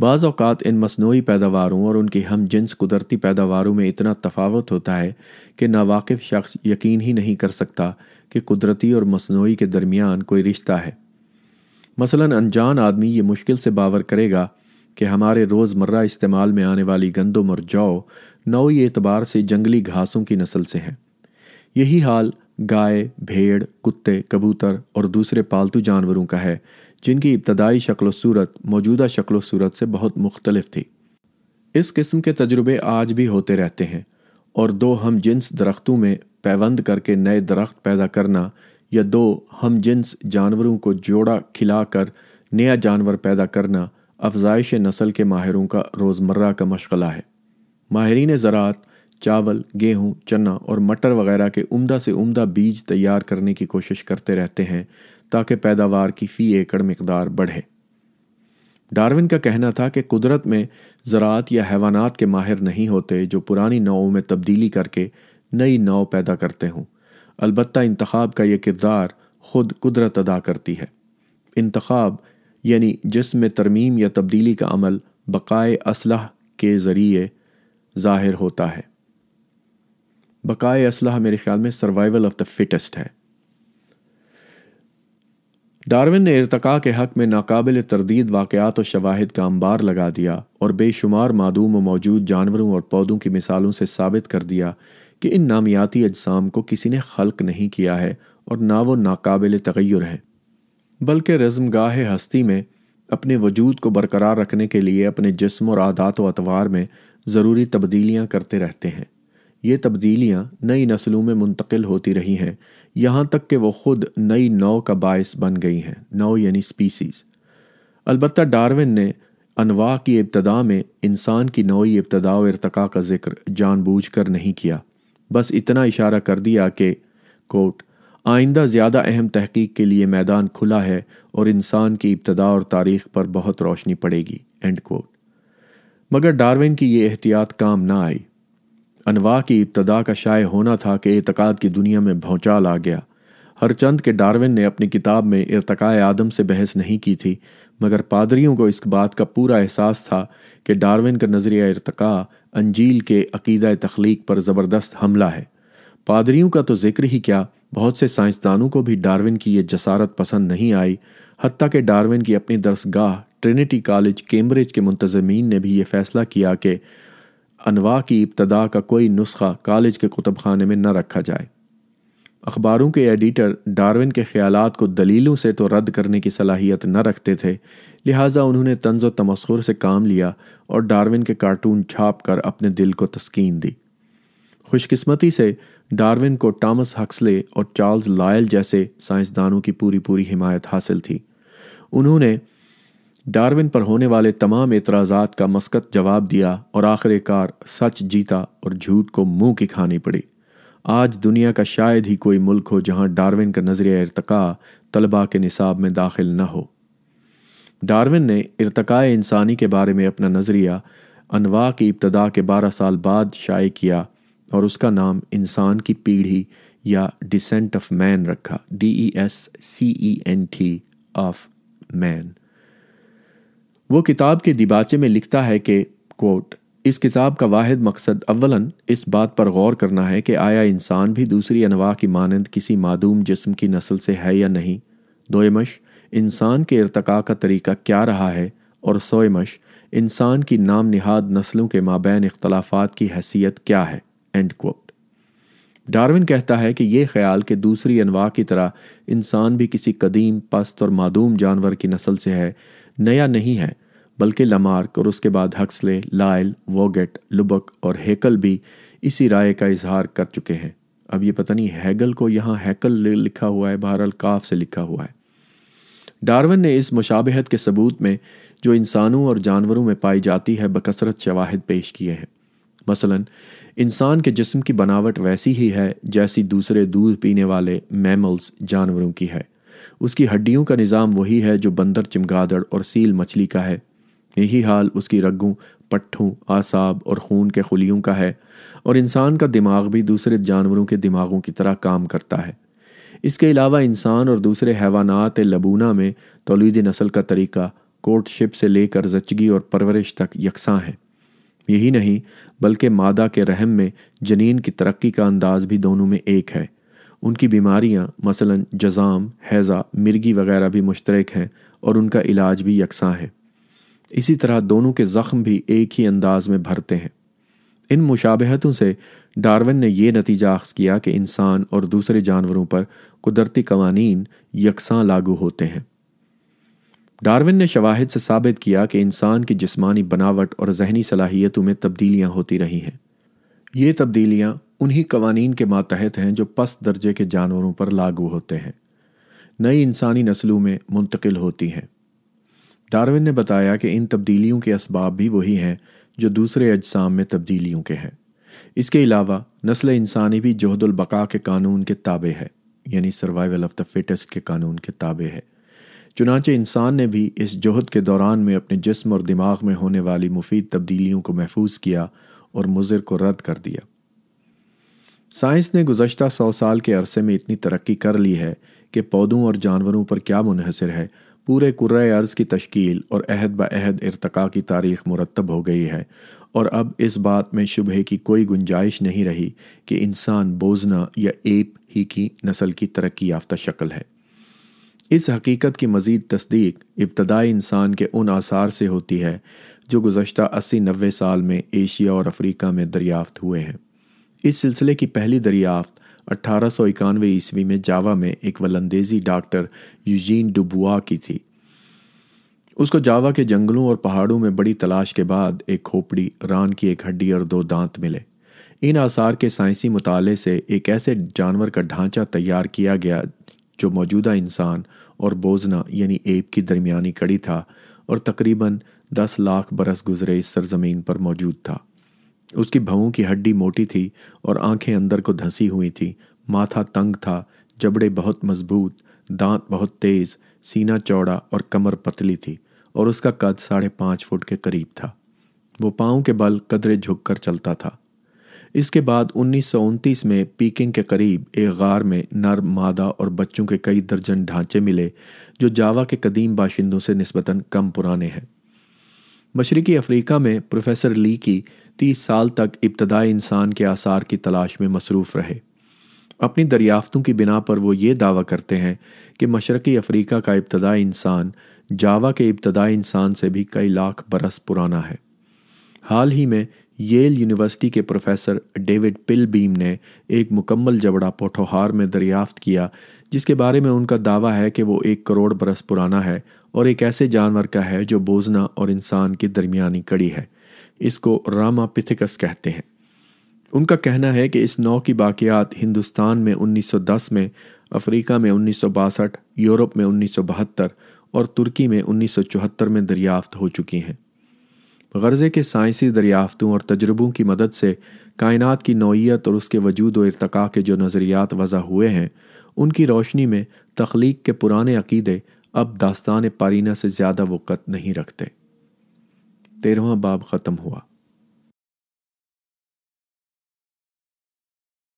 बाजात इन मसनू पैदावारों और उनकी हम जिन्स कुदरती पैदावारों में इतना तफावत होता है कि नावाकफ़ शख्स यकीन ही नहीं कर सकता कि कुदरती और मसनू के दरमियान कोई रिश्ता है मसला अनजान आदमी ये मुश्किल से बावर करेगा कि हमारे रोज़मर्रा इस्तेमाल में आने वाली गंदम और जौ नौई एतबार से जंगली घासों की नस्ल से हैं यही हाल गाय भेड़ कुत्ते कबूतर और दूसरे पालतू जानवरों का है जिनकी इब्तदाई शक्ल सूरत मौजूदा शक्ल सूरत से बहुत मुख्तलिफ थी इस किस्म के तजुर्बे आज भी होते रहते हैं और दो हम जिन्स दरख्तों में पैवंद करके नए दरख्त पैदा करना या दो हम जिन्स जानवरों को जोड़ा खिलाकर नया जानवर पैदा करना अफजाइश नस्ल के माहरों का रोज़मर्रा का मशगला है माहरीन ज़रात चावल गेहूँ चना और मटर वगैरह के उम्दा से उम्दा बीज तैयार करने की कोशिश करते रहते हैं ताकि पैदावार की फ़ी एकड़ मकदार बढ़े डार्विन का कहना था कि कुदरत में ज़रात या हैवानात के माहिर नहीं होते जो पुरानी नावों में तब्दीली करके नई नाव पैदा करते हों अलबत् इंतखब का यह किरदार खुद कुदरत अदा करती है इंतखब यानी जिसम तरमीम या तब्दीली का अमल बकाए असलह के ज़रिए ज़ाहिर होता है बकाए असलह मेरे ख्याल में सर्वाइवल ऑफ़ द फिटेस्ट है डार्विन ने इरतका के हक में नाकबिल तरदीद वाकत और शवाहद का अंबार लगा दिया और बेशुमार मादूम मौजूद जानवरों और पौधों की मिसालों से साबित कर दिया कि इन नामियाती अजसाम को किसी ने खल्क नहीं किया है और ना वो नाकबिल तगैर हैं बल्कि गाह हस्ती में अपने वजूद को बरकरार रखने के लिए अपने जिसम और आदात व अतवार में ज़रूरी तब्दीलियाँ करते रहते हैं ये तब्दीलियाँ नई नस्लों में मुंतकिल होती रही हैं यहाँ तक कि वो खुद नई नौ का बायस बन गई हैं नौ यानी स्पीसीज़ अलबत् डारविन ने अनवा की इब्तदा में इंसान की नौई इब्तदा और इरतका का जिक्र जानबूझ कर नहीं किया बस इतना इशारा कर दिया कि कोट आइंदा ज़्यादा अहम तहकीक के लिए मैदान खुला है और इंसान की इब्तदा और तारीख पर बहुत रोशनी पड़ेगी एंड कोट मगर डारविन की ये एहतियात काम ना आई अनवा की इब्तदा का शाय होना था कि एतकाद की दुनिया में भौचाल आ गया हर चंद के डार्विन ने अपनी किताब में इरतकाए आदम से बहस नहीं की थी मगर पादरियों को इस बात का पूरा एहसास था कि डार्विन का नज़रिया इरतका अंजील के अकीदा तख्लीक पर ज़बरदस्त हमला है पादरियों का तो जिक्र ही क्या बहुत से साइंसदानों को भी डार्विन की यह जसारत पसंद नहीं आई हती के डार्विन की अपनी दरसगाह ट्रिनिटी कॉलेज कैम्ब्रिज के मुंतजमीन ने भी ये फैसला किया कि अनवा की इब्तदा का कोई नुस्खा कॉलेज के कुतुब खाने में न रखा जाए अखबारों के एडिटर डार्विन के ख्याल को दलीलों से तो रद्द करने की सलाहियत न रखते थे लिहाजा उन्होंने तंज व तमस्र से काम लिया और डार्विन के कार्टून छाप कर अपने दिल को तस्कीन दी खुशकस्मती से डार्विन को टॉमस हक्सले और चार्ल्स लायल जैसे साइंसदानों की पूरी पूरी हिमायत हासिल थी उन्होंने डार्विन पर होने वाले तमाम एतराज़ात का मस्कत जवाब दिया और आखिरकार सच जीता और झूठ को मुंह की खानी पड़ी आज दुनिया का शायद ही कोई मुल्क हो जहां डार्विन का नजरिया इरतका तलबा के निसाब में दाखिल न हो डार्विन ने इरतका इंसानी के बारे में अपना नज़रिया अनवा की इब्तदा के बारह साल बाद शाये किया और उसका नाम इंसान की पीढ़ी या डिसेंट ऑफ मैन रखा E S C E N T of man मैन वो किताब के दिबाचे में लिखता है कि कोट इस किताब का वाहिद मकसद अवलन इस बात पर गौर करना है कि आया इंसान भी दूसरी अनवा की मानंद किसी मादूम जिस्म की नस्ल से है या नहीं दोयमश इंसान के इरतका का तरीका क्या रहा है और सोयमश इंसान की नाम निहाद नस्लों के माबैन इख्तलाफात की हैसियत क्या है एंड कोट डार्विन कहता है कि यह ख्याल कि दूसरी अनवा की तरह इंसान भी किसी कदीम पस्त और मादूम जानवर की नस्ल से है नया नहीं है बल्कि लमार्क और उसके बाद हक्सले लाइल वोगेट लुबक और हेकल भी इसी राय का इजहार कर चुके हैं अब ये पता नहीं हैगल को यहाँ हैकल लिखा हुआ है बहर काफ से लिखा हुआ है डार्विन ने इस मुशाबहत के सबूत में जो इंसानों और जानवरों में पाई जाती है बकसरत शवाहद पेश किए हैं मसलन इंसान के जिस्म की बनावट वैसी ही है जैसी दूसरे दूध पीने वाले मैमल्स जानवरों की है उसकी हड्डियों का निज़ाम वही है जो बंदर चिमगादड़ और सील मछली का है यही हाल उसकी रगों पट्ठों आसाब और खून के खुलियों का है और इंसान का दिमाग भी दूसरे जानवरों के दिमागों की तरह काम करता है इसके अलावा इंसान और दूसरे हैवानात लबूना में तोलीद नस्ल का तरीका कोर्टशिप से लेकर जचगी और परवरिश तक यकसा है यही नहीं बल्कि मादा के रहम में जनीन की तरक्की का अंदाज भी दोनों में एक है उनकी बीमारियां मसलन जजाम हैज़ा मिर्गी वगैरह भी मुश्तरक हैं और उनका इलाज भी यकसा है इसी तरह दोनों के जख्म भी एक ही अंदाज में भरते हैं इन मुशाबहतों से डार्विन ने यह नतीजा अख्ज किया कि इंसान और दूसरे जानवरों पर कुदरती कवानी यकसां लागू होते हैं डार्विन ने शवाहद से साबित किया कि इंसान की जिस्मानी बनावट और जहनी सलाहियतों में तब्दीलियां होती रही हैं ये तब्दीलियां उन्हीं कवानीन के मातहत हैं जो पस दर्जे के जानवरों पर लागू होते हैं नई इंसानी नस्लों में मुंतकिल होती हैं डार्विन ने बताया कि इन तब्दीलियों के इसबाब भी वही हैं जो दूसरे अजसाम में तब्दीलियों के हैं इसके अलावा नस्ल इंसानी भी जहदुलबका के कानून के ताबे है यानी सर्वाइवल ऑफ द फिटेस्ट के कानून के ताबे है चुनाचे इंसान ने भी इस जहद के दौरान में अपने जिस्म और दिमाग में होने वाली मुफीद तब्दीलियों को महफूज किया और मुजर को रद्द कर दिया साइंस ने गुजशत सौ साल के अरसे में इतनी तरक्की कर ली है कि पौधों और जानवरों पर क्या मुनहसर है पूरे अर्ज की तश्कील और अहद बहद इरतका की तारीख मुरतब हो गई है और अब इस बात में शुबह की कोई गुंजाइश नहीं रही कि इंसान बोजना या एप ही की नस्ल की तरक्की याफ्ता शक्ल है इस हकीकत की मज़ीद तस्दीक इब्तदाई इंसान के उन आसार से होती है जो गुजशत अस्सी नबे साल में एशिया और अफ्रीका में दरियाफ्त हुए हैं इस सिलसिले की पहली दरियाफ्त अट्ठारह सौ इक्यानवे ईस्वी में जावा में एक वलंदेजी डॉक्टर यूजीन डुबुआ की थी उसको जावा के जंगलों और पहाड़ों में बड़ी तलाश के बाद एक खोपड़ी रान की एक हड्डी और दो दांत मिले इन आसार के साइंसी मुताले से एक ऐसे जानवर का ढांचा तैयार किया गया जो मौजूदा इंसान और बोजना यानी एप की दरमियानी कड़ी था और तकरीबन दस लाख बरस गुजरे इस सरजमीन पर मौजूद था उसकी भवों की हड्डी मोटी थी और आंखें अंदर को धंसी हुई थी माथा तंग था जबड़े बहुत मजबूत दांत बहुत तेज सीना चौड़ा और कमर पतली थी और उसका कद साढ़े पाँच फुट के करीब था वो पाँव के बल कदरे झुककर चलता था इसके बाद उन्नीस में पीकिंग के करीब एक गार में नर मादा और बच्चों के कई दर्जन ढांचे मिले जो जावा के कदीम बाशिंदों से नस्बता कम पुराने हैं मशरकी अफ्रीका में प्रोफेसर ली की तीस साल तक इब्तदाई इंसान के आसार की तलाश में मसरूफ़ रहे अपनी दरियाफ्तों की बिना पर वो ये दावा करते हैं कि मशरक़ी अफ्रीका का इब्तदाई इंसान जावा के इब्तदाई इंसान से भी कई लाख बरस पुराना है हाल ही में येल यूनिवर्सिटी के प्रोफेसर डेविड पिलबीम ने एक मुकम्मल जबड़ा पोठोहार में दरियाफ्त किया जिसके बारे में उनका दावा है कि वो एक करोड़ बरस पुराना है और एक ऐसे जानवर का है जो बोझना और इंसान की दरमियानी कड़ी है इसको रामापिथिकस कहते हैं उनका कहना है कि इस नौ की बाक़ियात हिंदुस्तान में 1910 में अफ्रीका में उन्नीस यूरोप में उन्नीस और तुर्की में उन्नीस में दरियाफ्त हो चुकी हैं गर्ज़े के साइंसी दरियाफ्तों और तजुर्बों की मदद से कायनात की नौीयत और उसके वजूद व इरतका के जो नज़रियात वज़ा हुए हैं उनकी रोशनी में तख्लीक के पुराने अकीदे अब दास्तान पारीना से ज़्यादा वक़्त नहीं रखते तेरहवा बाब ख़त्म हुआ